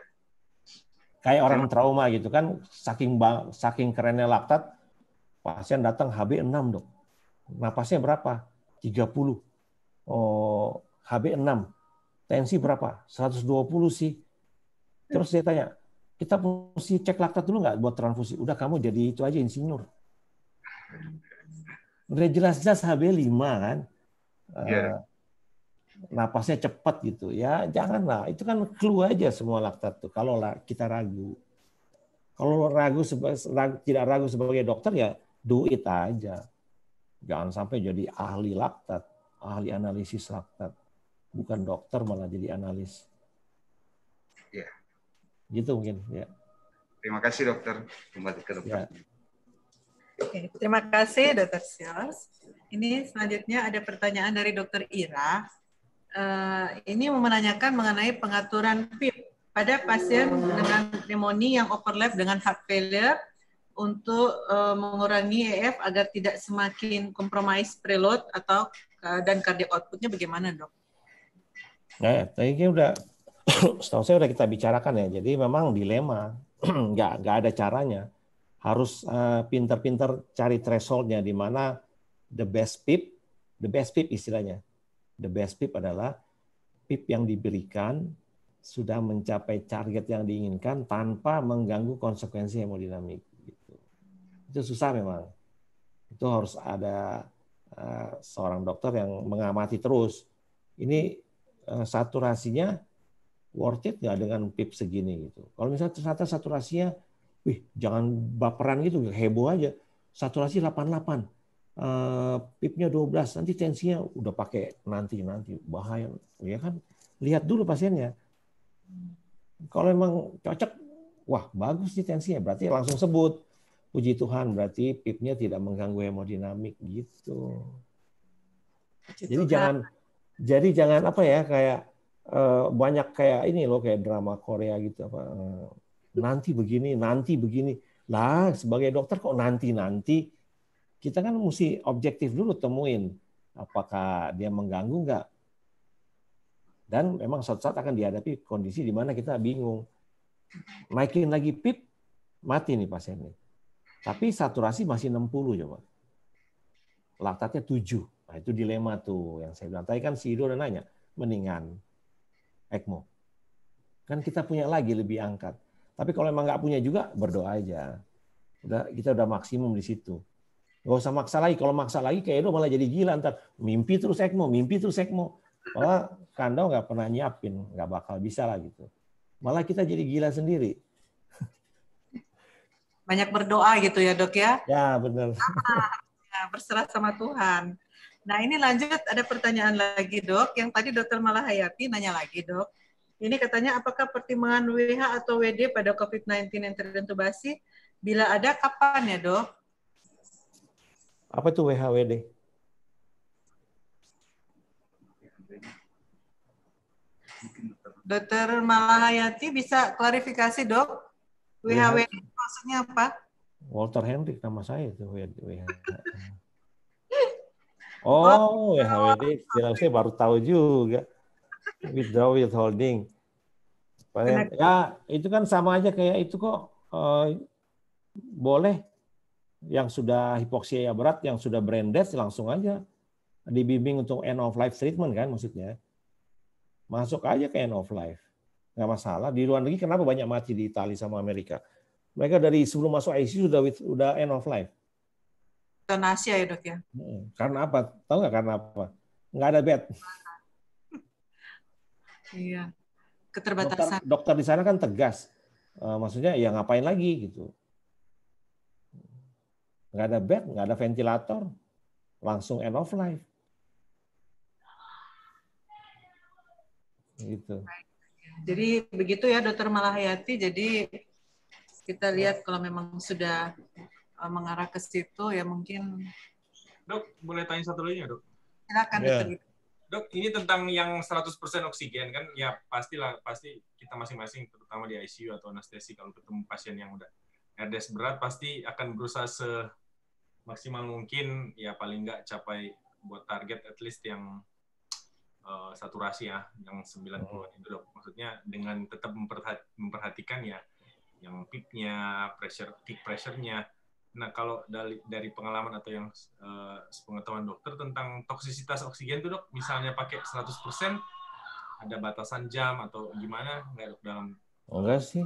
Kayak orang trauma gitu kan, saking saking kerennya laktat, pasien datang HB 6 dok. Napasnya berapa? 30. Oh, HB 6. Tensi berapa? 120 sih. Terus dia tanya, kita mesti cek laktat dulu nggak buat transfusi? Udah kamu jadi itu aja insinyur. Iya. Udah jelas-jelas HB 5 kan. Yeah. Iya napasnya cepat gitu ya janganlah itu kan clue aja semua laktat tuh kalau kita ragu kalau ragu, tidak ragu sebagai dokter ya do it aja jangan sampai jadi ahli laktat ahli analisis laktat bukan dokter malah jadi analis ya gitu mungkin ya terima kasih dokter kembali ke dokter ya. Oke, terima kasih Dokter Sios. Ini selanjutnya ada pertanyaan dari Dokter Ira. Eh, ini menanyakan mengenai pengaturan PIP pada pasien dengan pneumonia yang overlap dengan heart failure untuk uh, mengurangi EF agar tidak semakin kompromis preload atau uh, dan cardiac outputnya bagaimana dok? Nah, tadi nah, udah setahu saya udah kita bicarakan ya. Jadi memang dilema, nggak nggak ada caranya. Harus pinter pinter-pinter cari thresholdnya di mana the best PIP, the best PIP istilahnya The best PIP adalah PIP yang diberikan sudah mencapai target yang diinginkan tanpa mengganggu konsekuensi hemodinamik. Gitu. Itu susah memang. Itu harus ada uh, seorang dokter yang mengamati terus. Ini uh, saturasinya worth it nggak dengan PIP segini gitu. Kalau misalnya ternyata saturasinya, wih jangan baperan gitu, heboh aja. Saturasi 88, Eh, pipnya 12, nanti tensinya udah pakai nanti nanti bahaya, ya kan? Lihat dulu pasiennya. Kalau emang cocok, wah bagus nih tensinya, berarti langsung sebut. Puji Tuhan, berarti pipnya tidak mengganggu hemodinamik gitu. jadi jangan, jadi jangan apa ya kayak eh, banyak kayak ini loh kayak drama Korea gitu apa eh, nanti begini, nanti begini. Lah sebagai dokter kok nanti nanti kita kan mesti objektif dulu temuin apakah dia mengganggu nggak. Dan memang suatu saat akan dihadapi kondisi di mana kita bingung. Naikin lagi pip, mati nih pasien nih. Tapi saturasi masih 60 coba. Laktatnya 7. Nah itu dilema tuh yang saya bilang. Tadi kan si Ido udah nanya, mendingan ECMO. Kan kita punya lagi lebih angkat. Tapi kalau emang nggak punya juga, berdoa aja. kita udah maksimum di situ. Gak usah maksa lagi. Kalau maksa lagi kayak Edo malah jadi gila ntar. Mimpi terus ekmo, mimpi terus ekmo. Malah kandau nggak pernah nyiapin, nggak bakal bisa lah gitu. Malah kita jadi gila sendiri. Banyak berdoa gitu ya dok ya? Ya benar. Ya, berserah sama Tuhan. Nah ini lanjut ada pertanyaan lagi dok. Yang tadi dokter Malah Hayati nanya lagi dok. Ini katanya apakah pertimbangan WH atau WD pada COVID-19 yang terintubasi? Bila ada kapan ya dok? Apa itu WHWD? Dokter Malahayati bisa klarifikasi dok? WHWD ya. maksudnya apa? Walter Hendrik nama saya itu WHWD. Oh, WHWD istilah saya baru tahu juga. Withdraw withholding. Ya, itu kan sama aja kayak itu kok. Eh, boleh yang sudah hipoksia berat, yang sudah brain dead langsung aja dibimbing untuk end of life treatment kan maksudnya. Masuk aja ke end of life. Nggak masalah. Di luar negeri kenapa banyak mati di Italia sama Amerika? Mereka dari sebelum masuk ICU sudah sudah end of life. Asia ya dok ya? Karena apa? Tahu nggak karena apa? Nggak ada bed. Iya. Keterbatasan. Dokter, dokter di sana kan tegas. Eh, maksudnya ya ngapain lagi gitu nggak ada bed, nggak ada ventilator, langsung end of life. Gitu. Jadi begitu ya Dokter Malahayati. Jadi kita lihat kalau memang sudah eh, mengarah ke situ ya mungkin. Dok, boleh tanya satu lagi ya dok? Silakan Ya. Dok, ini tentang yang 100% oksigen kan? Ya pastilah, pasti kita masing-masing, terutama di ICU atau anestesi kalau ketemu pasien yang udah RDS berat pasti akan berusaha se maksimal mungkin ya paling nggak capai buat target at least yang uh, saturasi ya yang 90-an hmm. itu maksudnya dengan tetap memperhatikan ya yang pipnya, pressure peak pressure-nya nah kalau dari dari pengalaman atau yang uh, eh, pengetahuan dokter tentang toksisitas oksigen itu dok misalnya pakai 100% ada batasan jam atau gimana nggak dok dalam enggak sih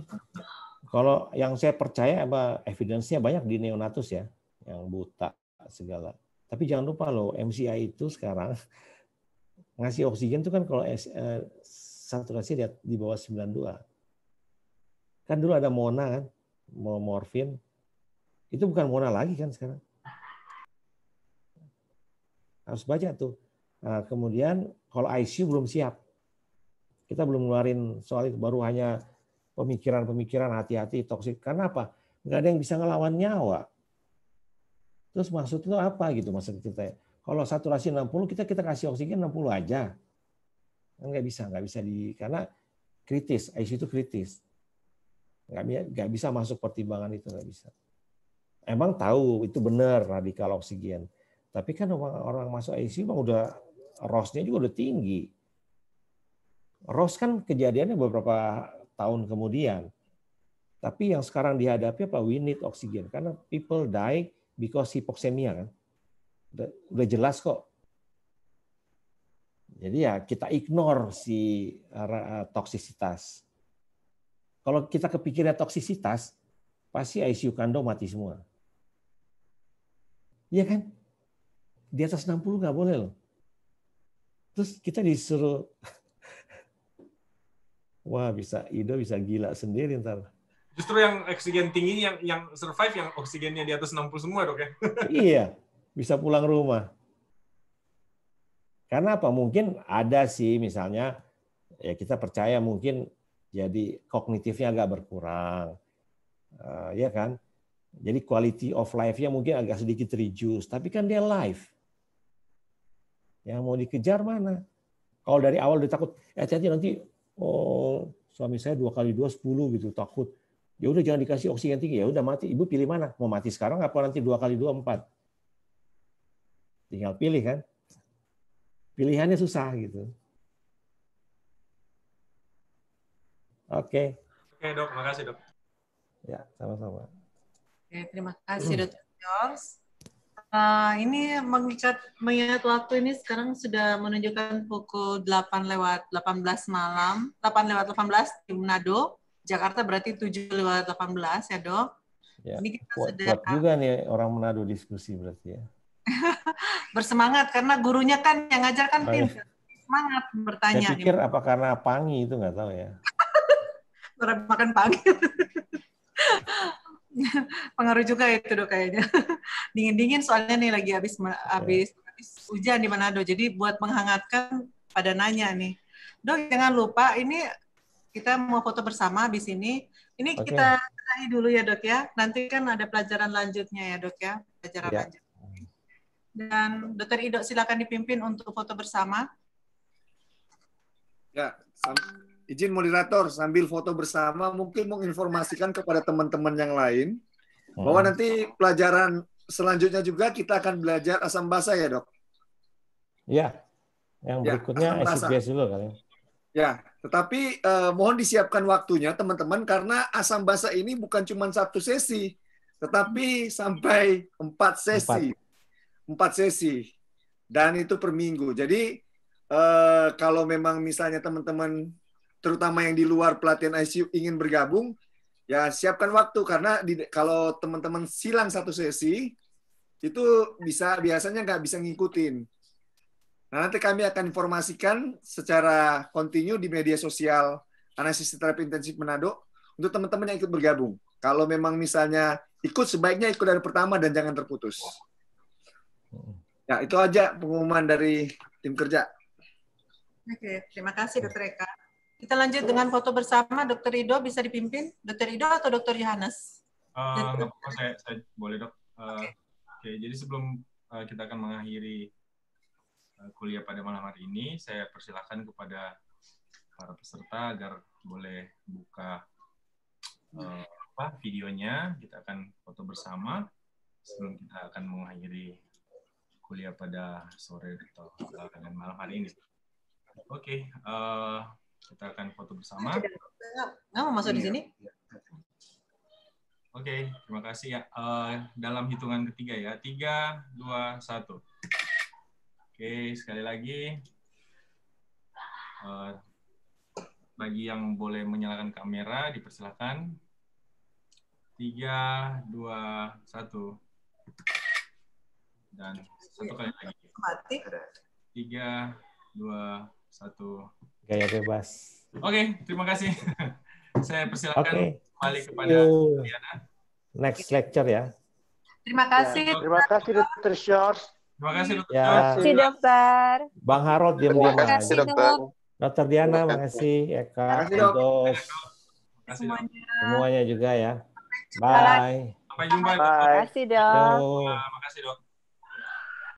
kalau yang saya percaya apa evidence-nya banyak di neonatus ya yang buta segala. Tapi jangan lupa loh, MCI itu sekarang ngasih oksigen itu kan kalau eh, saturasi di, di bawah 92. Kan dulu ada Mona kan, morfin. Itu bukan Mona lagi kan sekarang. Harus baca tuh. Nah, kemudian kalau ICU belum siap. Kita belum ngeluarin soal itu, baru hanya pemikiran-pemikiran hati-hati toksik. Karena apa? Nggak ada yang bisa ngelawan nyawa. Terus maksud itu apa gitu maksud kita? Kalau saturasi 60 kita kita kasih oksigen 60 aja. Enggak bisa, nggak bisa di karena kritis, ICU itu kritis. Nggak, bisa masuk pertimbangan itu nggak bisa. Emang tahu itu benar radikal oksigen, tapi kan orang, orang masuk ICU mah udah ROS-nya juga udah tinggi. ROS kan kejadiannya beberapa tahun kemudian. Tapi yang sekarang dihadapi apa? We need oksigen. Karena people die because hipoksemia kan. Udah, udah jelas kok. Jadi ya kita ignore si eh, eh, toksisitas. Kalau kita kepikirnya toksisitas, pasti ICU kando mati semua. Iya kan? Di atas 60 nggak boleh loh. Terus kita disuruh, wah bisa Ido bisa gila sendiri ntar. Justru yang oksigen tinggi yang yang survive yang oksigennya di atas 60 semua, Dok ya. iya, bisa pulang rumah. Karena apa? Mungkin ada sih misalnya ya kita percaya mungkin jadi kognitifnya agak berkurang. Uh, ya kan? Jadi quality of life-nya mungkin agak sedikit reduce, tapi kan dia live. Yang mau dikejar mana? Kalau dari awal udah takut, eh, hati-hati nanti oh, suami saya dua kali dua sepuluh gitu takut ya udah jangan dikasih oksigen tinggi ya udah mati ibu pilih mana mau mati sekarang apa nanti dua kali dua empat tinggal pilih kan pilihannya susah gitu oke okay. oke dok makasih dok ya sama-sama oke terima kasih dok Charles uh, ini mengikat mengingat waktu ini sekarang sudah menunjukkan pukul delapan lewat belas malam delapan lewat belas di Manado Jakarta berarti 7 lewat 18 ya dok. Ya. Ini kita kuat, sudah kuat juga nih orang Manado diskusi berarti ya. Bersemangat karena gurunya kan yang ngajar kan pintar. Semangat bertanya. Saya pikir apa karena pangi itu nggak tahu ya. Orang makan pangi. Pengaruh juga itu dok kayaknya. Dingin-dingin soalnya nih lagi habis iya. habis habis hujan di Manado. Jadi buat menghangatkan pada nanya nih. Dok jangan lupa ini kita mau foto bersama di sini. Ini okay. kita akhiri dulu ya dok ya. Nanti kan ada pelajaran lanjutnya ya dok ya, pelajaran yeah. lanjut. Dan dokter Ido silakan dipimpin untuk foto bersama. Ya, izin moderator sambil foto bersama mungkin menginformasikan kepada teman-teman yang lain hmm. bahwa nanti pelajaran selanjutnya juga kita akan belajar asam basa ya dok. Ya, yang ya, berikutnya ya, SCBS dulu kali. Ya, ya. Tetapi eh, mohon disiapkan waktunya teman-teman karena asam basa ini bukan cuma satu sesi, tetapi sampai empat sesi, empat, empat sesi, dan itu per minggu. Jadi eh, kalau memang misalnya teman-teman terutama yang di luar pelatihan ICU ingin bergabung, ya siapkan waktu karena di, kalau teman-teman silang satu sesi itu bisa biasanya nggak bisa ngikutin. Nah, nanti kami akan informasikan secara kontinu di media sosial Anasis terapi intensif Manado untuk teman-teman yang ikut bergabung. Kalau memang misalnya ikut, sebaiknya ikut dari pertama dan jangan terputus. Ya, itu aja pengumuman dari tim kerja. Oke, terima kasih Dokter Eka. Kita lanjut dengan foto bersama Dokter Ido bisa dipimpin Dokter Ido atau Dokter Yohanes? Uh, saya, saya boleh dok. Uh, Oke, okay. okay, jadi sebelum uh, kita akan mengakhiri Eh, kuliah pada malam hari ini. Saya persilahkan kepada para peserta agar boleh buka uh, apa videonya. Kita akan foto bersama sebelum kita akan mengakhiri kuliah pada sore atau malam hari ini. Oke, okay, uh, eh, kita akan foto bersama. Ya? Nggak mau masuk di iya. sini? Oke, okay, terima kasih ya. Uh, dalam hitungan ketiga ya, tiga, dua, satu. Oke, sekali lagi uh, bagi yang boleh menyalakan kamera dipersilahkan. Tiga, dua, satu, dan satu kali lagi. Mati. Tiga, dua, satu. Gaya bebas. Oke, okay, terima kasih. Saya persilakan okay. kembali kepada Diana. Next lecture ya. Terima kasih. Ya, terima kasih, Dr. Shores. Terima kasih dokter. Ya. Terima kasih dokter. Bang Harold diam diam. Terima kasih dokter. Dokter Diana, terima makasih Eka, Dos, semuanya. semuanya juga ya. Bye. Sampai jumpa. Terima kasih dok. Terima kasih dok.